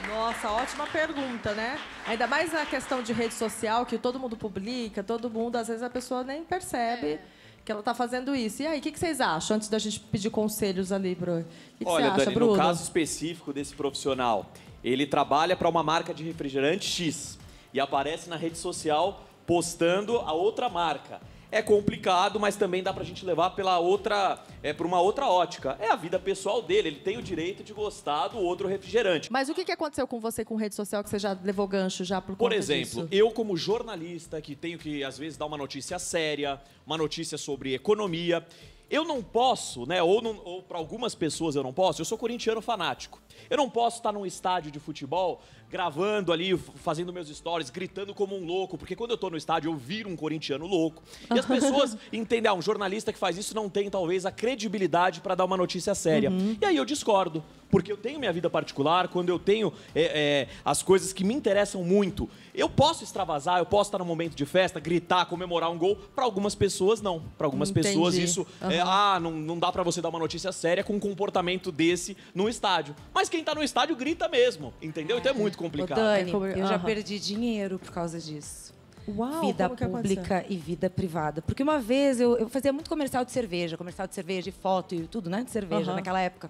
Nossa, ótima pergunta, né? Ainda mais na questão de rede social, que todo mundo publica, todo mundo, às vezes a pessoa nem percebe. É que ela está fazendo isso. E aí, o que, que, vocês acham, antes da gente pedir conselhos ali, Bruno? O que, que Olha, você acha, Dani, Bruno? no caso específico desse profissional, ele trabalha para uma marca de refrigerante X e aparece na rede social postando a outra marca é complicado, mas também dá pra gente levar pela outra, é, por uma outra ótica. É a vida pessoal dele, ele tem o direito de gostar do outro refrigerante. Mas o que, que aconteceu com você com rede social que você já levou gancho já por Por exemplo, disso? eu como jornalista que tenho que às vezes dar uma notícia séria, uma notícia sobre economia, eu não posso, né? Ou, ou para algumas pessoas eu não posso. Eu sou corintiano fanático. Eu não posso estar num estádio de futebol gravando ali, fazendo meus stories, gritando como um louco, porque quando eu tô no estádio eu viro um corintiano louco. E as pessoas entendem, ah, um jornalista que faz isso não tem talvez a credibilidade para dar uma notícia séria. Uhum. E aí eu discordo, porque eu tenho minha vida particular, quando eu tenho é, é, as coisas que me interessam muito, eu posso extravasar, eu posso estar num momento de festa, gritar, comemorar um gol. Para algumas pessoas, não. Para algumas Entendi. pessoas, isso uhum. é, ah, não, não dá para você dar uma notícia séria com um comportamento desse no estádio. Mas quem tá no estádio grita mesmo, entendeu? Então é muito complicado. Ô, Dani, é eu já perdi dinheiro por causa disso. Uau, vida pública e vida privada. Porque uma vez eu, eu, fazia muito comercial de cerveja, comercial de cerveja e foto e tudo, né? De cerveja uhum. naquela época.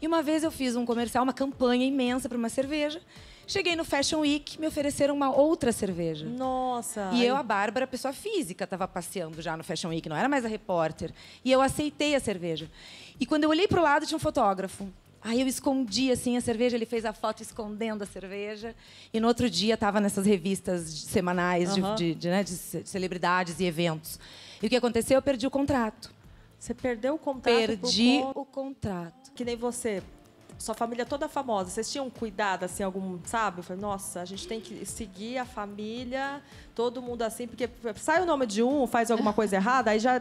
E uma vez eu fiz um comercial, uma campanha imensa para uma cerveja. Cheguei no Fashion Week, me ofereceram uma outra cerveja. Nossa! E eu, a Bárbara, pessoa física, estava passeando já no Fashion Week, não era mais a repórter. E eu aceitei a cerveja. E quando eu olhei para o lado, tinha um fotógrafo. Aí eu escondi assim a cerveja, ele fez a foto escondendo a cerveja. E no outro dia estava nessas revistas semanais uhum. de, de, de, né, de, celebridades e eventos. E o que aconteceu? Eu perdi o contrato. Você perdeu o contrato? Perdi o contrato. Que nem você. Sua família toda famosa, vocês tinham cuidado, assim, algum, sabe? Eu falei, nossa, a gente tem que seguir a família, todo mundo assim, porque sai o nome de um, faz alguma coisa errada, aí já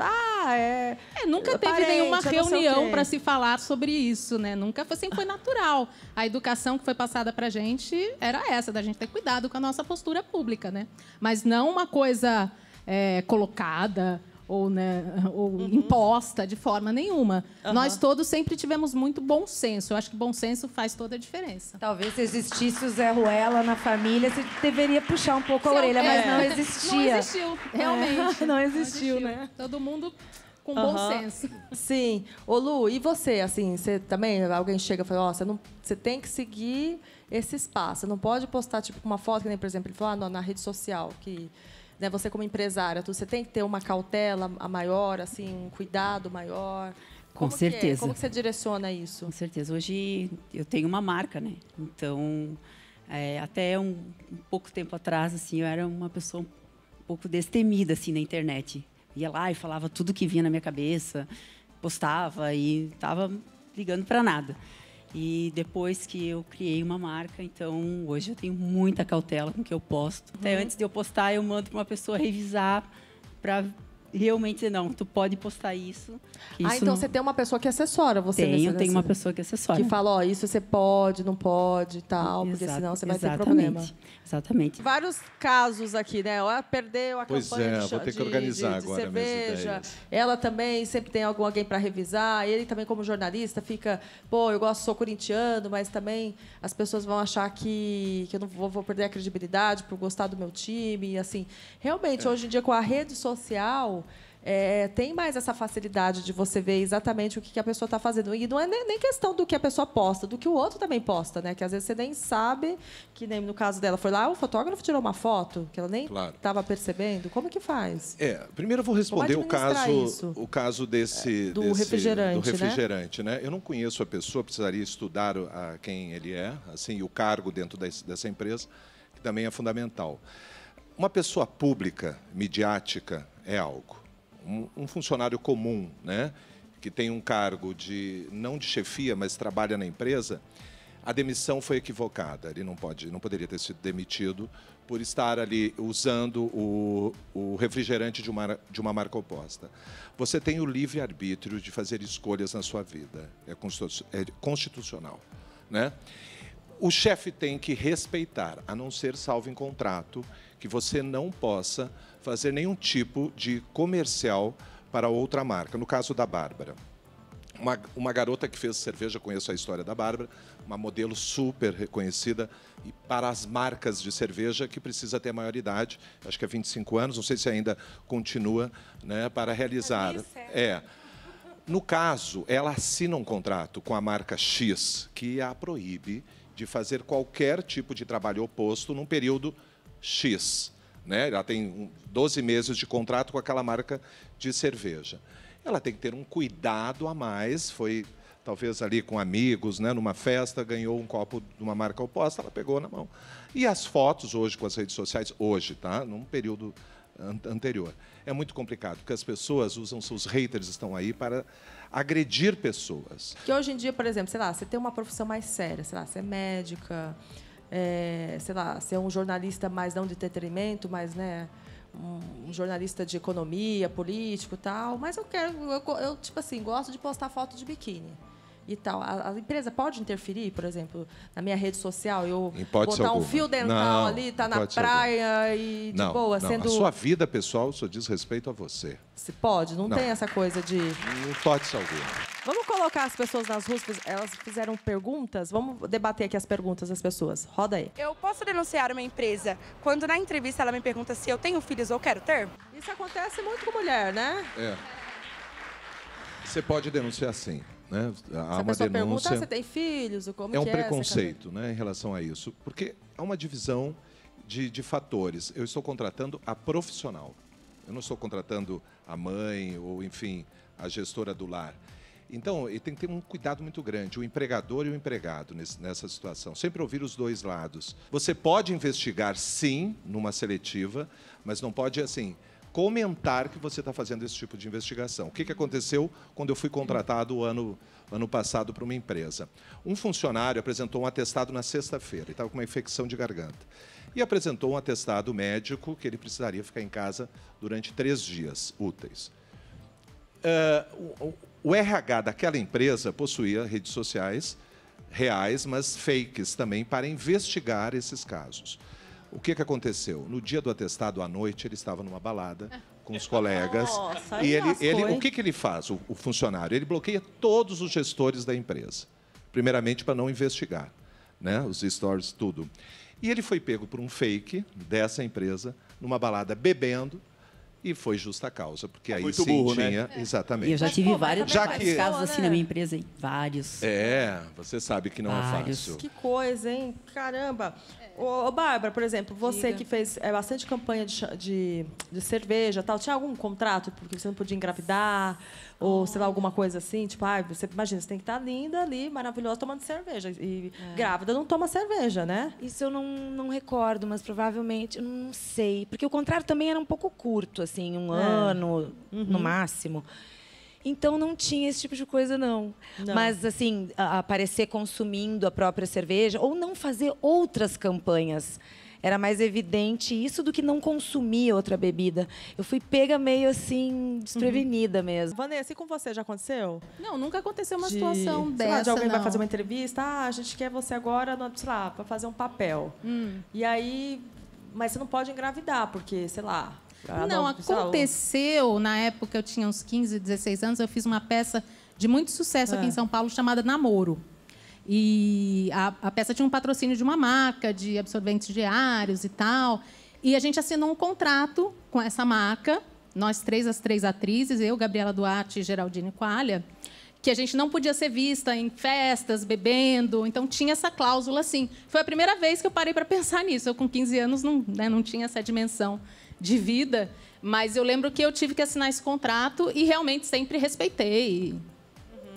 ah, é. é nunca teve parente, nenhuma reunião para se falar sobre isso, né? Nunca foi, sempre foi natural. A educação que foi passada para gente era essa, da gente ter cuidado com a nossa postura pública, né? Mas não uma coisa é, colocada ou, né, ou uhum. imposta de forma nenhuma. Uhum. Nós todos sempre tivemos muito bom senso. Eu acho que bom senso faz toda a diferença. Talvez se existisse o Zé Ruela na família, você deveria puxar um pouco a orelha, é. mas não existia. Não existiu, realmente. É. Não, existiu, não existiu, né? Todo mundo com uhum. bom senso. Sim. Ô, Lu, e você, assim, você também, alguém chega e fala, ó, oh, você, não, você tem que seguir esse espaço. Você não pode postar, tipo, uma foto, que nem, por exemplo, ele falou, ah, não, na rede social, que né, você como empresária, você tem que ter uma cautela maior, assim, um cuidado maior. Como Com é? certeza. É? Como você direciona isso? Com certeza. Hoje eu tenho uma marca, né? Então, é, até um, um, pouco tempo atrás, assim, eu era uma pessoa um pouco destemida, assim, na internet. Ia lá e falava tudo que vinha na minha cabeça, postava e estava ligando para nada. E depois que eu criei uma marca, então hoje eu tenho muita cautela com o que eu posto. Até uhum. antes de eu postar, eu mando para uma pessoa revisar para realmente não, tu pode postar isso. Ah, então não... você tem uma pessoa que assessora você Tenho, eu tenho uma pessoa que assessora. Que fala, ó, oh, isso você pode, não pode tal, Exato, porque senão você vai ter problema. Exatamente. Vários casos aqui, né? Ela perdeu a pois campanha é, de, vou ter que organizar de, de, agora cerveja. Ela também sempre tem algum, alguém para revisar. Ele também, como jornalista, fica, pô, eu gosto, sou corintiano, mas também as pessoas vão achar que, que eu não vou, vou perder a credibilidade por gostar do meu time. e Assim, realmente, é. hoje em dia, com a rede social, é, tem mais essa facilidade de você ver exatamente o que, a pessoa está fazendo. E não é nem questão do que a pessoa posta, do que o outro também posta, né? Que às vezes você nem sabe, que nem no caso dela, foi lá, o fotógrafo tirou uma foto, que ela nem estava claro. percebendo. Como é que faz? É, primeiro eu vou responder o caso, o caso desse, é, do, desse refrigerante, do né? refrigerante. Né? né? Eu não conheço a pessoa, precisaria estudar a quem ele é, assim, o cargo dentro dessa empresa, que também é fundamental. Uma pessoa pública, midiática, é algo. Um, um funcionário comum, né, que tem um cargo de não de chefia, mas trabalha na empresa, a demissão foi equivocada. Ele não pode, não poderia ter sido demitido por estar ali usando o, o refrigerante de uma, de uma marca oposta. Você tem o livre arbítrio de fazer escolhas na sua vida. É, é, constitucional, né? O chefe tem que respeitar, a não ser salvo em contrato, que você não possa fazer nenhum tipo de comercial para outra marca, no caso da Bárbara. Uma, uma, garota que fez cerveja, conheço a história da Bárbara, uma modelo super reconhecida e para as marcas de cerveja que precisa ter maioridade, acho que é 25 anos, não sei se ainda continua, né, para realizar. Tá é. No caso, ela assina um contrato com a marca X que a proíbe de fazer qualquer tipo de trabalho oposto num período X né? Ela tem 12 meses de contrato com aquela marca de cerveja. Ela tem que ter um cuidado a mais. Foi talvez ali com amigos, né, numa festa, ganhou um copo de uma marca oposta, ela pegou na mão. E as fotos hoje com as redes sociais, hoje, tá? Num período anterior. É muito complicado, porque as pessoas usam, seus haters estão aí para agredir pessoas. Que hoje em dia, por exemplo, sei lá, você tem uma profissão mais séria, sei lá, você é médica, é, sei lá, ser um jornalista mais não de entretenimento, mas né, um jornalista de economia, político e tal, mas eu quero, eu, eu, tipo assim, gosto de postar foto de biquíni. E tal. A, a empresa pode interferir, por exemplo, na minha rede social, eu botar um fio dental não, ali, tá na praia e de não, boa, não. sendo. A sua vida pessoal só diz respeito a você. Se pode, não, não. tem essa coisa de. Não pode alguma. Vamos colocar as pessoas nas ruas, elas fizeram perguntas. Vamos debater aqui as perguntas das pessoas. Roda aí. Eu posso denunciar uma empresa quando na entrevista ela me pergunta se eu tenho filhos ou quero ter? Isso acontece muito com mulher, né? É. Você pode denunciar sim. Né? Há Se uma denúncia. Pergunta, ah, você tem filhos? Como é um é? preconceito né, em relação a isso, porque há uma divisão de, de fatores. Eu estou contratando a profissional. Eu não estou contratando a mãe ou, enfim, a gestora do lar. Então, ele tem que ter um cuidado muito grande, o empregador e o empregado nessa situação. Sempre ouvir os dois lados. Você pode investigar, sim, numa seletiva, mas não pode, assim, comentar que você está fazendo esse tipo de investigação. O que, que aconteceu quando eu fui contratado o ano, ano passado para uma empresa? Um funcionário apresentou um atestado na sexta-feira, estava com uma infecção de garganta. E apresentou um atestado médico que ele precisaria ficar em casa durante três dias úteis. Uh, o RH daquela empresa possuía redes sociais reais, mas fakes também, para investigar esses casos. O que, que aconteceu? No dia do atestado, à noite, ele estava numa balada com os colegas. Nossa, e ele, ele o que, que ele faz, o, o funcionário? Ele bloqueia todos os gestores da empresa. Primeiramente, para não investigar né? os stories, tudo. E ele foi pego por um fake dessa empresa, numa balada bebendo, e foi justa causa, porque é aí sim burro, né? tinha. Né? Exatamente. E eu já tive pô, vários, já é vários que... casos assim na né? minha empresa, hein? Vários. É, você sabe que não é vários. é fácil. Que coisa, hein? Caramba. Ô, ô Bárbara, por exemplo, você Diga. que fez é, bastante campanha de, de, de, cerveja tal, tinha algum contrato porque você não podia engravidar? Ou, sei lá, alguma coisa assim? Tipo, ah, você imagina, você tem que estar tá linda ali, maravilhosa, tomando cerveja. E é. grávida não toma cerveja, né? Isso eu não, não recordo, mas provavelmente, eu não sei. Porque o contrato também era um pouco curto, assim assim, um é. ano uhum. no máximo. Então não tinha esse tipo de coisa, não. não. Mas, assim, aparecer consumindo a própria cerveja ou não fazer outras campanhas. Era mais evidente isso do que não consumir outra bebida. Eu fui pega meio assim, desprevenida uhum. mesmo. Vanessa, e com você já aconteceu? Não, nunca aconteceu uma de, situação dessa. Lá, de alguém não. vai fazer uma entrevista, ah, a gente quer você agora, sei lá, para fazer um papel. Hum. E aí. Mas você não pode engravidar, porque, sei lá, ah, não, aconteceu na época, eu tinha uns 15, 16 anos, eu fiz uma peça de muito sucesso é. aqui em ah. São Paulo chamada Namoro. E a, a, peça tinha um patrocínio de uma marca de absorventes diários e tal. E a gente assinou um contrato com essa marca, nós três, as três atrizes, eu, Gabriela Duarte e Geraldine Coalha, que a gente não podia ser vista em festas, bebendo. Então tinha essa cláusula assim. Foi a primeira vez que eu parei para pensar nisso. Eu, com 15 anos, não, né, não tinha essa dimensão de vida. Mas eu lembro que eu tive que assinar esse contrato e realmente sempre respeitei. Uhum.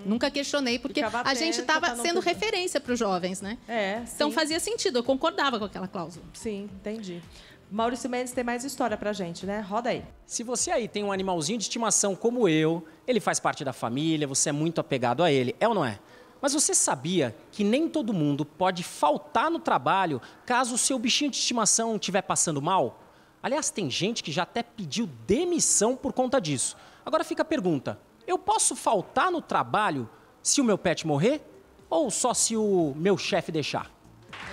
Nunca questionei, porque a gente estava sendo referência para os jovens, né? É. Então sim. Então fazia sentido, eu concordava com aquela cláusula. Sim, entendi. Maurício Mendes tem mais história para gente, né? Roda aí. Se você aí tem um animalzinho de estimação como eu, ele faz parte da família, você é muito apegado a ele, é ou não é? Mas você sabia que nem todo mundo pode faltar no trabalho caso o seu bichinho de estimação estiver passando mal? Aliás, tem gente que já até pediu demissão por conta disso. Agora fica a pergunta: eu posso faltar no trabalho se o meu pet morrer? Ou só se o meu chefe deixar?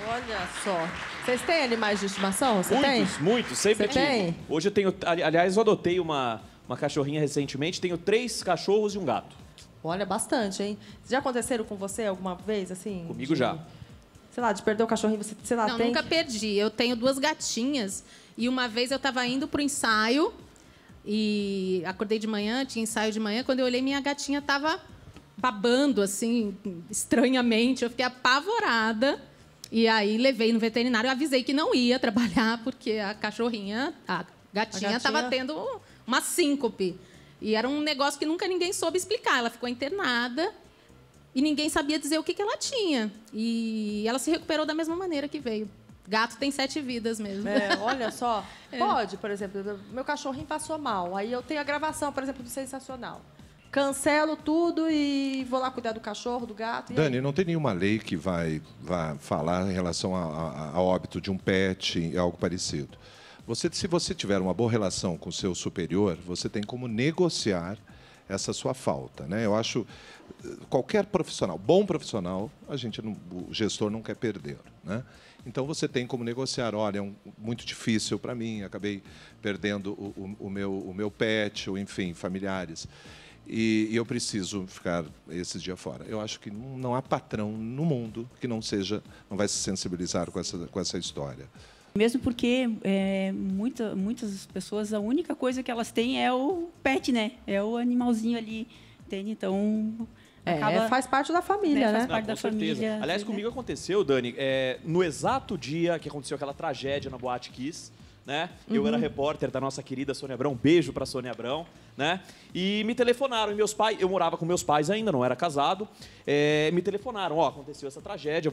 Olha só. Vocês têm animais de estimação? Você muitos, tem? Muitos, sempre Você Tem? Hoje eu tenho. Aliás, eu adotei uma, uma cachorrinha recentemente, tenho três cachorros e um gato. Olha, bastante, hein? Já aconteceram com você alguma vez, assim? Comigo de, já. Sei lá, de perder o cachorrinho, você, sei lá, Não, tem... nunca perdi. Eu tenho duas gatinhas e uma vez eu estava indo para ensaio e acordei de manhã, tinha ensaio de manhã. Quando eu olhei, minha gatinha estava babando, assim, estranhamente. Eu fiquei apavorada. E aí levei no veterinário, avisei que não ia trabalhar, porque a cachorrinha, a gatinha, estava tendo uma síncope. E era um negócio que nunca ninguém soube explicar. Ela ficou internada e ninguém sabia dizer o que, que ela tinha. E ela se recuperou da mesma maneira que veio. Gato tem sete vidas mesmo. É, olha só. É. Pode, por exemplo, meu cachorrinho passou mal. Aí eu tenho a gravação, por exemplo, do Sensacional. Cancelo tudo e vou lá cuidar do cachorro, do gato. Dani, aí? não tem nenhuma lei que vai, vai falar em relação ao óbito de um pet, é algo parecido. Você, se você tiver uma boa relação com o seu superior, você tem como negociar essa sua falta. Né? Eu acho eh, qualquer profissional, bom profissional, a gente não, o gestor não quer perder. Né? Então você tem como negociar. Olha, é um, muito difícil para mim, acabei perdendo o, o, o, meu, o meu pet, ou enfim, familiares. E, e eu preciso ficar esses dias fora. Eu acho que não, não há patrão no mundo que não seja, não vai se sensibilizar com essa, com essa história. Mesmo porque é, muita, muitas pessoas, a única coisa que elas têm é o pet, né? É o animalzinho ali. Entende? Então, é, faz parte da família, né? né? Faz da certeza. família. Aliás, assim, né? comigo aconteceu, Dani, é, no exato dia que aconteceu aquela tragédia na Boate Kiss, né? Uhum. Eu era uhum. repórter da nossa querida Sônia Abrão, um beijo pra Sônia Abrão, né? E me telefonaram, e meus pais, eu morava com meus pais ainda, não era casado, é, me telefonaram, ó, aconteceu essa tragédia,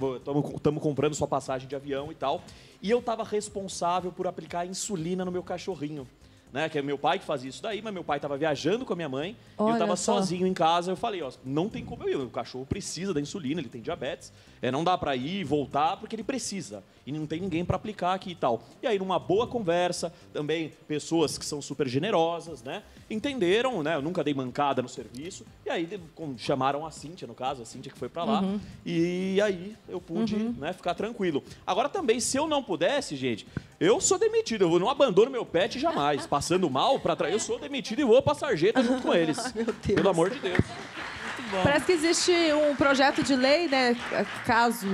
estamos comprando sua passagem de avião e tal, e eu estava responsável por aplicar insulina no meu cachorrinho. Né, que é meu pai que fazia isso daí, mas meu pai estava viajando com a minha mãe, Olha eu estava sozinho em casa, eu falei, ó, não tem como eu ir, o cachorro precisa da insulina, ele tem diabetes, é, não dá para ir e voltar porque ele precisa. E não tem ninguém para aplicar aqui e tal. E aí, numa boa conversa, também pessoas que são super generosas, né? Entenderam, né? Eu nunca dei mancada no serviço. E aí chamaram a Cíntia, no caso, a Cíntia que foi para lá. Uhum. E aí eu pude uhum. né, ficar tranquilo. Agora também, se eu não pudesse, gente, eu sou demitido. Eu não abandono meu pet jamais. Passando mal para trás, eu sou demitido e vou passar sarjeta junto com eles. meu Deus. Pelo amor de Deus bom. Parece que existe um projeto de lei, né? Caso,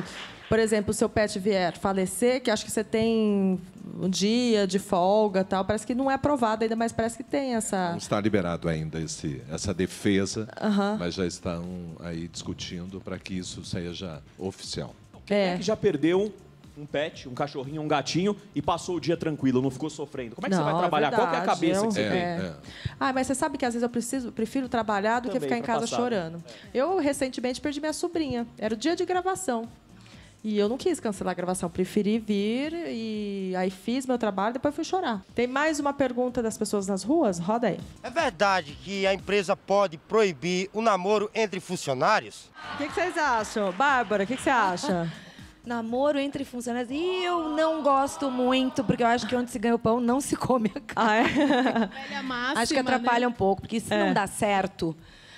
por exemplo, o seu pet vier falecer, que acho que você tem um dia de folga tal. Parece que não é aprovado ainda, mas parece que tem essa. Não está liberado ainda esse, essa defesa, mas já estão aí discutindo para que isso seja oficial. É. Quem é que já perdeu um pet, um cachorrinho, um gatinho e passou o dia tranquilo, não ficou sofrendo. Como é que não, você vai é trabalhar? É verdade, Qual é a cabeça eu... É que você é, tem? É. Ah, mas você sabe que às vezes eu preciso, prefiro trabalhar do Também, que ficar em casa passar. Né? chorando. É. Eu recentemente perdi minha sobrinha. Era o dia de gravação. E eu não quis cancelar a gravação, preferi vir e aí fiz meu trabalho, depois fui chorar. Tem mais uma pergunta das pessoas nas ruas? Roda aí. É verdade que a empresa pode proibir o namoro entre funcionários? O que, que, vocês acham? Bárbara, o que, que você acha? Namoro entre funcionários. E eu não gosto muito, porque eu acho que onde se ganha o pão não se come a carne. Ah, é? máxima, acho que né? atrapalha né? um pouco, porque se é. não dá certo,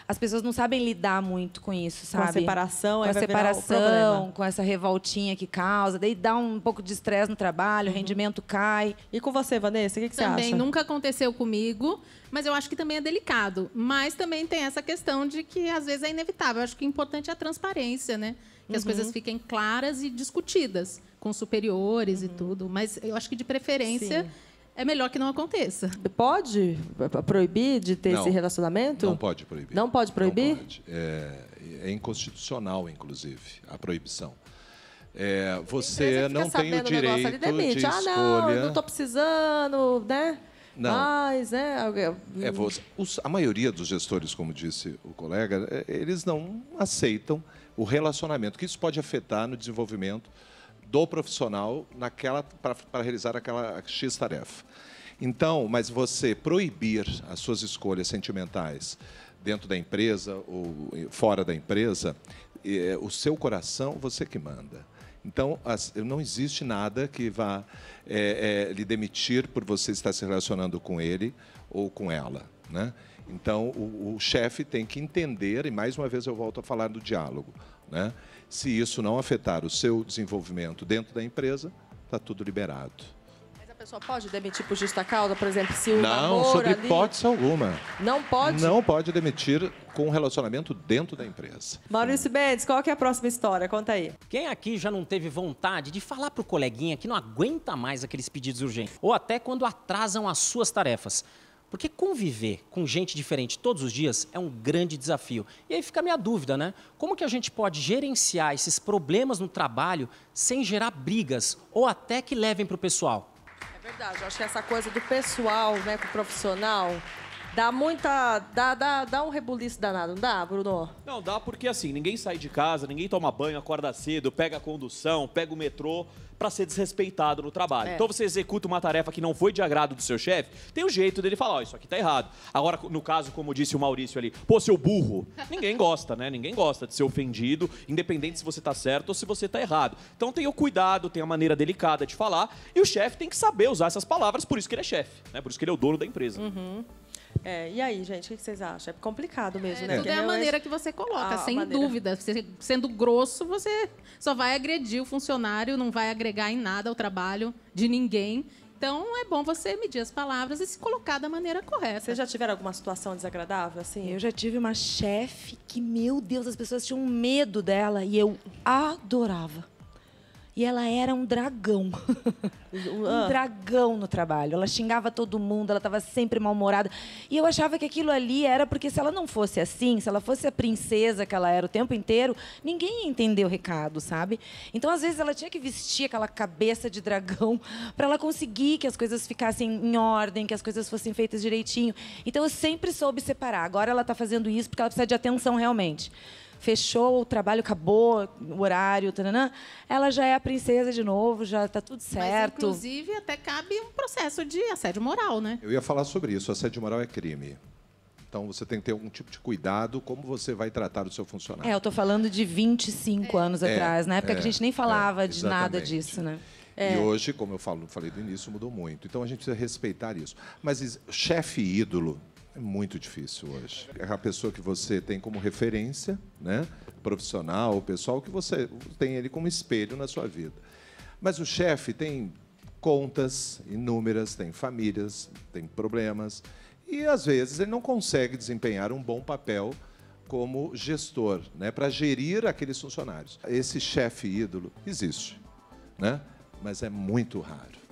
as pessoas não sabem lidar muito com isso, sabe? Com a separação, com a separação, com essa revoltinha que causa, daí dá um pouco de estresse no trabalho, o uhum. rendimento cai. E com você, Vanessa, o que, que você acha? Também nunca aconteceu comigo, mas eu acho que também é delicado. Mas também tem essa questão de que às vezes é inevitável. Eu acho que o importante é a transparência, né? que uhum. as coisas uhum. fiquem claras e discutidas com superiores uhum. e tudo. Mas eu acho que de preferência. Sim. É melhor que não aconteça. Pode proibir de ter não, esse relacionamento? Não pode proibir. Não pode proibir? Não pode. É, é inconstitucional, inclusive, a proibição. É, você não tem o direito demite. de ah, escolha. Ah, não, não estou precisando, né? Não. Mas, né? É, você, os, a maioria dos gestores, como disse o colega, é, eles não aceitam o relacionamento, que isso pode afetar no desenvolvimento do profissional naquela para realizar aquela X tarefa. Então, mas você proibir as suas escolhas sentimentais dentro da empresa ou eh, fora da empresa, eh, o seu coração, você que manda. Então, não existe nada que vá é, é, lhe demitir por você estar se relacionando com ele ou com ela. Né? Então, o, o chefe tem que entender, e mais uma vez eu volto a falar do diálogo, né? se isso não afetar o seu desenvolvimento dentro da empresa, está tudo liberado. Mas a pessoa pode demitir por justa causa, por exemplo, se o Não, sobre ali... hipótese alguma. Não pode? Não pode demitir com um relacionamento dentro da empresa. Maurício Bendes, qual que é a próxima história? Conta aí. Quem aqui já não teve vontade de falar pro coleguinha que não aguenta mais aqueles pedidos urgentes? Ou até quando atrasam as suas tarefas? Porque conviver com gente diferente todos os dias é um grande desafio. E aí fica a minha dúvida, né? Como que a gente pode gerenciar esses problemas no trabalho sem gerar brigas ou até que levem para o pessoal? É verdade, eu acho que essa coisa do pessoal, né, com o profissional, Dá muita. Dá, dá, dá um rebuliço danado, não dá, Bruno? Não, dá porque assim, ninguém sai de casa, ninguém toma banho, acorda cedo, pega a condução, pega o metrô para ser desrespeitado no trabalho. É. Então você executa uma tarefa que não foi de agrado do seu chefe, tem o um jeito dele falar, ó, oh, isso aqui tá errado. Agora, no caso, como disse o Maurício ali, pô, seu burro, ninguém gosta, né? Ninguém gosta de ser ofendido, independente se você tá certo ou se você tá errado. Então tem o cuidado, tem a maneira delicada de falar, e o chefe tem que saber usar essas palavras, por isso que ele é chefe, né? Por isso que ele é o dono da empresa. Uhum. É, e aí, gente, o que vocês acham? É complicado mesmo, é, né? Tudo é a maneira que você coloca, ah, sem maneira. dúvida. Você, sendo grosso, você só vai agredir o funcionário, não vai agregar em nada ao trabalho de ninguém. Então é bom você medir as palavras e se colocar da maneira correta. Vocês já tiveram alguma situação desagradável assim? Eu já tive uma chefe que, meu Deus, as pessoas tinham medo dela e eu adorava. E ela era um dragão. um ah. dragão no trabalho. Ela xingava todo mundo, ela estava sempre mal-humorada. E eu achava que aquilo ali era porque se ela não fosse assim, se ela fosse a princesa que ela era o tempo inteiro, ninguém ia entender o recado, sabe? Então, às vezes, ela tinha que vestir aquela cabeça de dragão para ela conseguir que as coisas ficassem em ordem, que as coisas fossem feitas direitinho. Então, eu sempre soube separar. Agora ela está fazendo isso porque ela precisa de atenção realmente fechou o trabalho, acabou o horário, taranã, ela já é a princesa de novo, já está tudo certo. Mas, inclusive, até cabe um processo de assédio moral, né? Eu ia falar sobre isso. Assédio moral é crime. Então você tem que ter algum tipo de cuidado como você vai tratar o seu funcionário. É, eu estou falando de 25 é. anos é, atrás, na época é, que a é, gente nem falava é, de nada disso, né? E é. hoje, como eu falo, falei do início, mudou muito. Então a gente precisa respeitar isso. Mas chefe ídolo é muito difícil hoje. É a pessoa que você tem como referência, né? profissional, pessoal, que você tem ele como espelho na sua vida. Mas o chefe tem contas inúmeras, tem famílias, tem problemas, e às vezes ele não consegue desempenhar um bom papel como gestor, né, para gerir aqueles funcionários. Esse chefe ídolo existe, né? mas é muito raro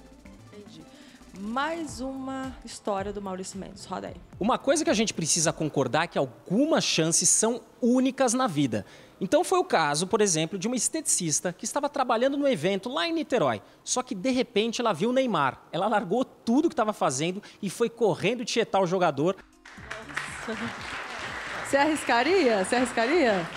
mais uma história do Maurício Mendes. Roda aí. Uma coisa que a gente precisa concordar é que algumas chances são únicas na vida. Então foi o caso, por exemplo, de uma esteticista que estava trabalhando no evento lá em Niterói. Só que de repente ela viu o Neymar. Ela largou tudo que estava fazendo e foi correndo tietar o jogador. Nossa. Você arriscaria? Você arriscaria?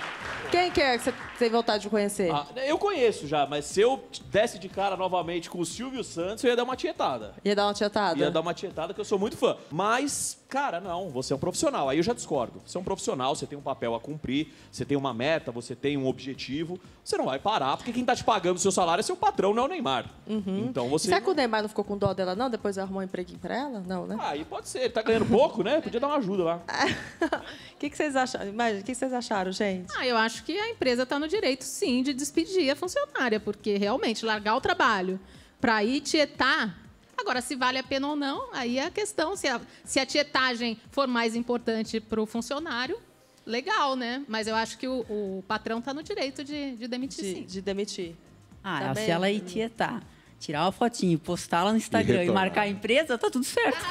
Quem que é Você tem vontade de conhecer? Ah, né, eu conheço já, mas se eu desse de cara novamente com o Silvio Santos, eu ia dar uma tietada. Ia dar uma tietada? Ia dar uma tietada, que eu sou muito fã. Mas, cara, não, você é um profissional. Aí eu já discordo. Você é um profissional, você tem um papel a cumprir, você tem uma meta, você tem um objetivo. Você não vai parar, porque quem tá te pagando o seu salário é seu patrão, não é o Neymar. Uhum. Então você. Será que o Neymar não ficou com dó dela, não? Depois arrumou um empreguinho pra ela? Não, né? Ah, aí pode ser. Ele tá ganhando pouco, né? Podia dar uma ajuda lá. O que, que vocês acharam? Imagina, o que, que vocês acharam, gente? Ah, eu acho que a empresa tá no no direito, sim, de despedir a funcionária, porque realmente largar o trabalho para ir tietar. Agora, se vale a pena ou não, aí é a questão. Se a, se a tietagem for mais importante para o funcionário, legal, né? Mas eu acho que o, o patrão está no direito de, de demitir, de, sim. De demitir. Ah, tá se ela ir tietar tirar uma fotinho, postar lá no Instagram e, e marcar a empresa, tá tudo certo.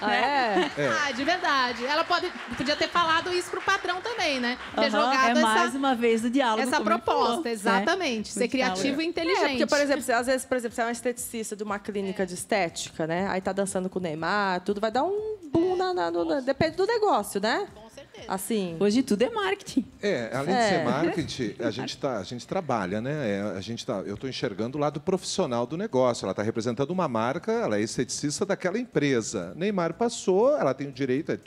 ah, é? é? Ah, de verdade. Ela pode, podia ter falado isso pro patrão também, né? Ter uhum, jogado é mais uma vez o diálogo. Essa proposta, falou, né? exatamente. Né? Ser criativo é. e inteligente. É, porque, por exemplo, às vezes, por exemplo, você é um esteticista de uma clínica é. de estética, né? Aí tá dançando com o Neymar, tudo vai dar um boom na, na, depende do negócio, né? Assim, hoje tudo é marketing. É, além de é. ser marketing, a gente, tá, a gente trabalha, né? É, a gente tá, eu estou enxergando o lado profissional do negócio. Ela está representando uma marca, ela é esteticista daquela empresa. Neymar passou, ela tem o direito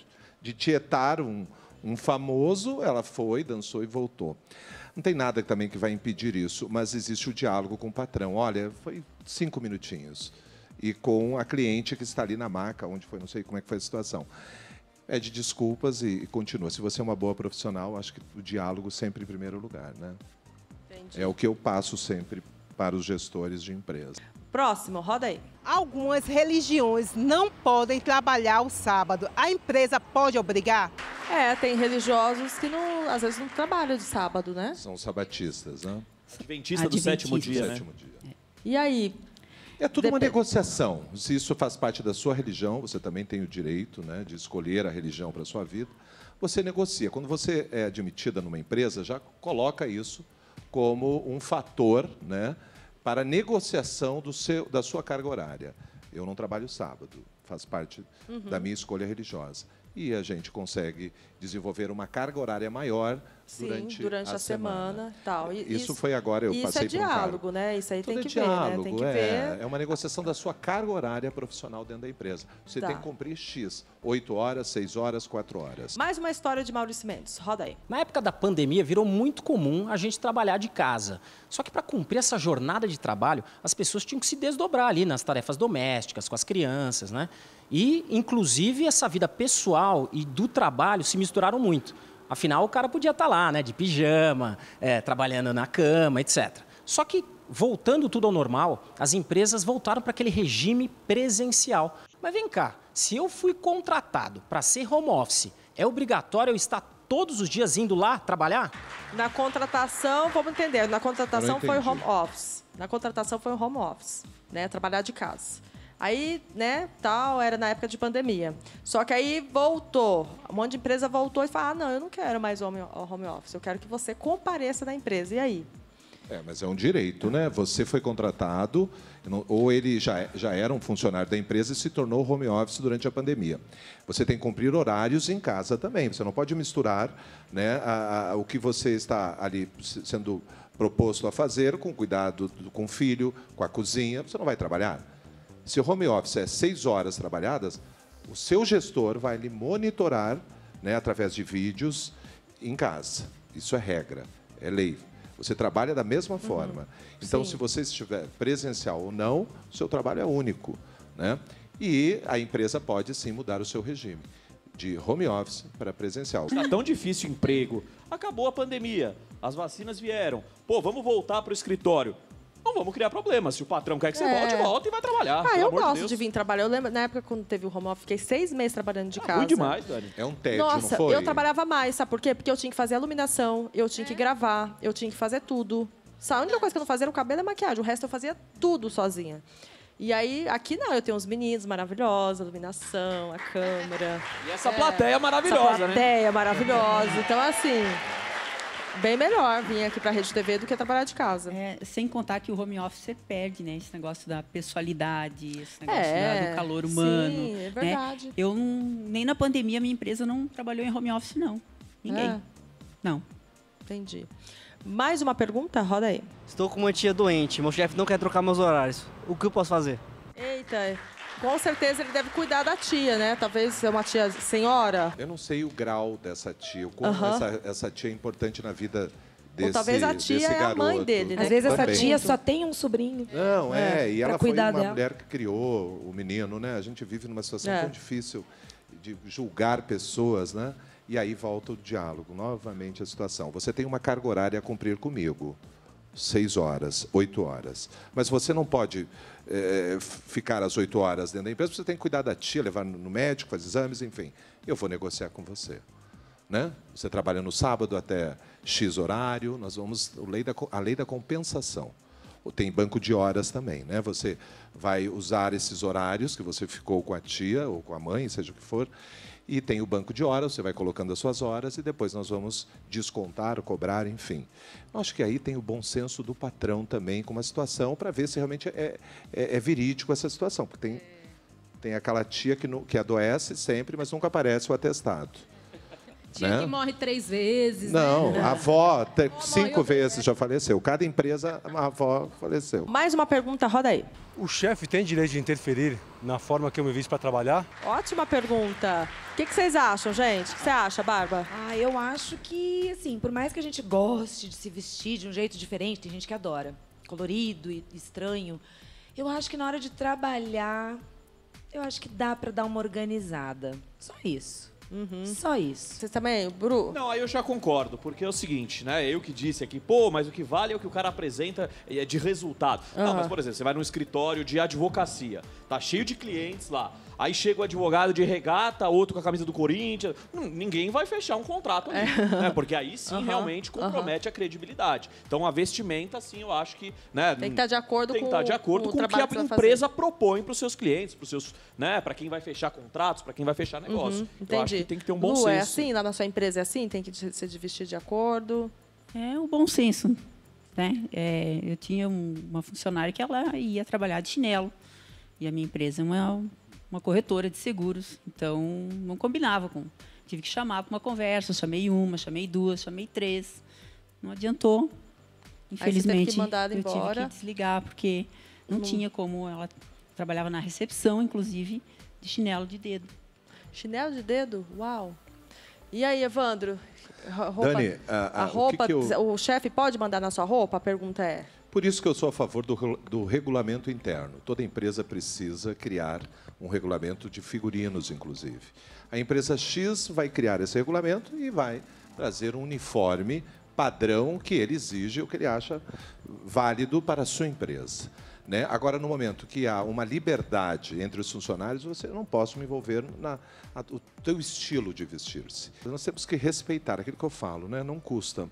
de tietar um, um famoso, ela foi, dançou e voltou. Não tem nada também que vai impedir isso, mas existe o diálogo com o patrão. Olha, foi cinco minutinhos. E com a cliente que está ali na maca, onde foi, não sei como é que foi a situação pede é desculpas e, e, continua. Se você é uma boa profissional, acho que o diálogo sempre em primeiro lugar, né? Entendi. É o que eu passo sempre para os gestores de empresa. Próximo, roda aí. Algumas religiões não podem trabalhar o sábado. A empresa pode obrigar? É, tem religiosos que não, às vezes não trabalham de sábado, né? São sabatistas, né? Adventista, Adventista do sétimo dia, do né? Sétimo dia. E aí, é tudo uma negociação. Se isso faz parte da sua religião, você também tem o direito né, de escolher a religião para a sua vida. Você negocia. Quando você é admitida numa empresa, já coloca isso como um fator né, para negociação do seu, da sua carga horária. Eu não trabalho sábado, faz parte uhum. da minha escolha religiosa e a gente consegue desenvolver uma carga horária maior Sim, durante, a, a semana. semana tal. E, isso, isso, foi agora, eu passei Isso é diálogo, um né? Isso aí Tudo tem é que diálogo, ver, né? Tem que é, ver. É uma negociação da sua carga horária profissional dentro da empresa. Você tá. tem que cumprir X, 8 horas, 6 horas, 4 horas. Mais uma história de Maurício Mendes, roda aí. Na época da pandemia, virou muito comum a gente trabalhar de casa. Só que para cumprir essa jornada de trabalho, as pessoas tinham que se desdobrar ali nas tarefas domésticas, com as crianças, né? E, inclusive, essa vida pessoal e do trabalho se misturaram muito. Afinal, o cara podia estar tá lá, né, de pijama, é, trabalhando na cama, etc. Só que, voltando tudo ao normal, as empresas voltaram para aquele regime presencial. Mas vem cá, se eu fui contratado para ser home office, é obrigatório eu estar todos os dias indo lá trabalhar? Na contratação, vamos entender, na contratação foi home office. Na contratação foi home office, né, trabalhar de casa. Aí, né, tal, era na época de pandemia. Só que aí voltou, um monte de empresa voltou e falou: ah, não, eu não quero mais home, home office, eu quero que você compareça na empresa. E aí? É, mas é um direito, né? Você foi contratado, ou ele já, já era um funcionário da empresa e se tornou home office durante a pandemia. Você tem que cumprir horários em casa também. Você não pode misturar né, a, a, o que você está ali sendo proposto a fazer com cuidado com o filho, com a cozinha. Você não vai trabalhar. Se o home office é seis horas trabalhadas, o seu gestor vai lhe monitorar né, através de vídeos em casa. Isso é regra, é lei. Você trabalha da mesma uhum. forma. Uhum. Então, Sim. se você estiver presencial ou não, o seu trabalho é único. Né? E a empresa pode sim mudar o seu regime de home office para presencial. Está tão difícil o emprego. Acabou a pandemia, as vacinas vieram. Pô, vamos voltar para o escritório não vamos criar problemas Se o patrão quer que você é. volte, volta e vai trabalhar. Ah, eu gosto de, de, vir trabalhar. Eu lembro, na época, quando teve o home office, fiquei seis meses trabalhando de ah, casa. Muito demais, Dani. É um tédio, Nossa, eu trabalhava mais, sabe por quê? Porque eu tinha que fazer a iluminação, eu tinha é. que gravar, eu tinha que fazer tudo. Só a única coisa que eu não fazia era o cabelo e a maquiagem. O resto eu fazia tudo sozinha. E aí, aqui não, eu tenho uns meninos maravilhosos, a iluminação, a câmera. E essa é, plateia maravilhosa, essa né? plateia né? maravilhosa. Então, assim, bem melhor vir aqui para a Rede TV do que trabalhar de casa. É, sem contar que o home office você perde, né? Esse negócio da pessoalidade, esse negócio é, da, do calor humano. Sim, é né? verdade. Né? Eu nem na pandemia minha empresa não trabalhou em home office, não. Ninguém. É. Não. Entendi. Mais uma pergunta? Roda aí. Estou com uma tia doente. Meu chefe não quer trocar meus horários. O que eu posso fazer? Eita, com certeza ele deve cuidar da tia, né? Talvez é uma tia senhora. Eu não sei o grau dessa tia, essa, essa tia é importante na vida Desse, Ou talvez a tia é a mãe dele, né? Às vezes Também. essa tia só tem um sobrinho. Não, é, é e ela foi uma dela. mulher que criou o menino, né? A gente vive numa situação é. tão difícil de julgar pessoas, né? E aí volta o diálogo, novamente a situação. Você tem uma carga horária a cumprir comigo. Seis horas, oito horas. Mas você não pode é, ficar às 8 horas dentro da empresa, você tem que cuidar da tia, levar no médico, fazer exames, enfim. Eu vou negociar com você. Né? Você trabalha no sábado até X horário, nós vamos. A lei da, compensação. Tem banco de horas também, né? Você vai usar esses horários que você ficou com a tia ou com a mãe, seja o que for, e tem o banco de horas, você vai colocando as suas horas e depois nós vamos descontar, cobrar, enfim. Eu acho que aí tem o bom senso do patrão também com uma situação para ver se realmente é, é, é, verídico essa situação, porque tem, é. tem aquela tia que, no, que adoece sempre, mas nunca aparece o atestado. Tia né? que morre três vezes. Né? Não, né? a avó cinco vezes já faleceu. Cada empresa, a avó faleceu. Mais uma pergunta, roda aí. O chefe tem direito de interferir na forma que eu me visto para trabalhar? Ótima pergunta. O que, que, vocês acham, gente? O que você acha, Barba? Ah, eu acho que, assim, por mais que a gente goste de se vestir de um jeito diferente, tem gente que adora, colorido e estranho. Eu acho que na hora de trabalhar, eu acho que dá para dar uma organizada. Só isso. Uhum. Só isso. Você também, Bru? Não, aí eu já concordo, porque é o seguinte, né? Eu que disse aqui, pô, mas o que vale é o que o cara apresenta é de resultado. Uhum. Não, mas por exemplo, você vai num escritório de advocacia, tá cheio de clientes lá. Aí chega o advogado de regata, outro com a camisa do Corinthians. Hum, ninguém vai fechar um contrato ali, é. né? Porque aí sim realmente compromete a credibilidade. Então a vestimenta, sim, eu acho que. Né, tem que estar tá de acordo tem com. estar tá de acordo com o, com que a que empresa fazer. propõe para os seus clientes, para seus. Né, para quem vai fechar contratos, para quem vai fechar uhum, negócio. Uhum, entendi. Eu acho que tem que ter um bom Lu, é senso. É assim, na sua empresa é assim, tem que se vestir de acordo. É o bom senso. Né? É, eu tinha um, uma funcionária que ela ia trabalhar de chinelo. E a minha empresa é uma uma corretora de seguros. Então, não combinava com. Tive que chamar para uma conversa, chamei uma, chamei duas, chamei três. Não adiantou. Infelizmente, eu tive que desligar, porque não, tinha como. Ela trabalhava na recepção, inclusive, de chinelo de dedo. Chinelo de dedo? Uau! E aí, Evandro? Roupa, Dani, a, a, a roupa, o, eu... o chefe pode mandar na sua roupa? A pergunta é. Por isso que eu sou a favor do, do, regulamento interno. Toda empresa precisa criar um regulamento de figurinos, inclusive. A empresa X vai criar esse regulamento e vai trazer um uniforme padrão que ele exige, o que ele acha válido para a sua empresa. Né? Agora, no momento que há uma liberdade entre os funcionários, você não posso me envolver na, o teu estilo de vestir-se. Nós temos que respeitar aquilo que eu falo, né? não custa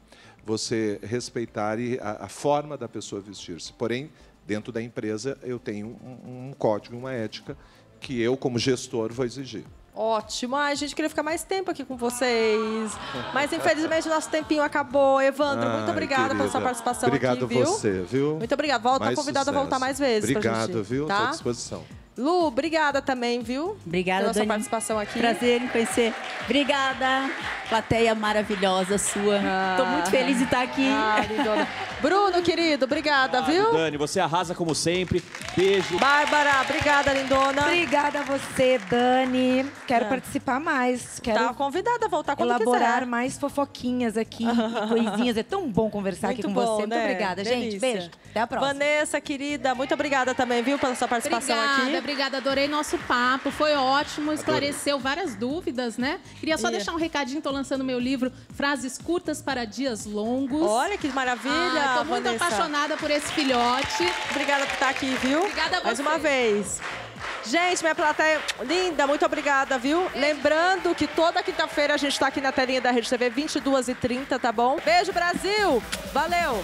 você respeitar a, a forma da pessoa vestir-se. Porém, dentro da empresa, eu tenho um, um código, uma ética que eu, como gestor, vou exigir. Ótimo. A gente, queria ficar mais tempo aqui com vocês. Mas, infelizmente, nosso tempinho acabou. Evandro, muito obrigada pela sua participação obrigado aqui, Obrigado você, viu? Muito obrigada. Volta convidado a voltar mais vezes Obrigado, gente, viu? Tá? Estou à disposição. Lu, obrigada também, viu? Obrigada, Pela Dani. sua participação aqui. Prazer em conhecer. Obrigada, plateia maravilhosa sua. Ah, Tô muito feliz de estar aqui. Ah, Bruno, querido, obrigada, viu? Dani, você arrasa como sempre. Beijo. Bárbara, obrigada, lindona. Obrigada a você, Dani. Quero ah. participar mais. Quero tá convidada a voltar quando elaborar quiser. mais fofoquinhas aqui, coisinhas. É tão bom conversar muito aqui com bom, você. Né? Muito obrigada, Delícia. gente. Beijo. Até a próxima. Vanessa, querida, muito obrigada também, viu, pela sua participação obrigada, aqui. Obrigada, obrigada. Adorei nosso papo. Foi ótimo, esclareceu várias dúvidas, né? Queria só deixar um recadinho. Tô lançando meu livro Frases Curtas para Dias Longos. Olha que maravilha. Ah, Tô muito Vanessa. apaixonada por esse filhote. Obrigada por estar aqui, viu? Obrigada a você. Mais uma vez. Gente, minha plateia linda, muito obrigada, viu? Beijo. Lembrando que toda quinta-feira a gente está aqui na telinha da Rede TV, 22h30, tá bom? Beijo, Brasil! Valeu!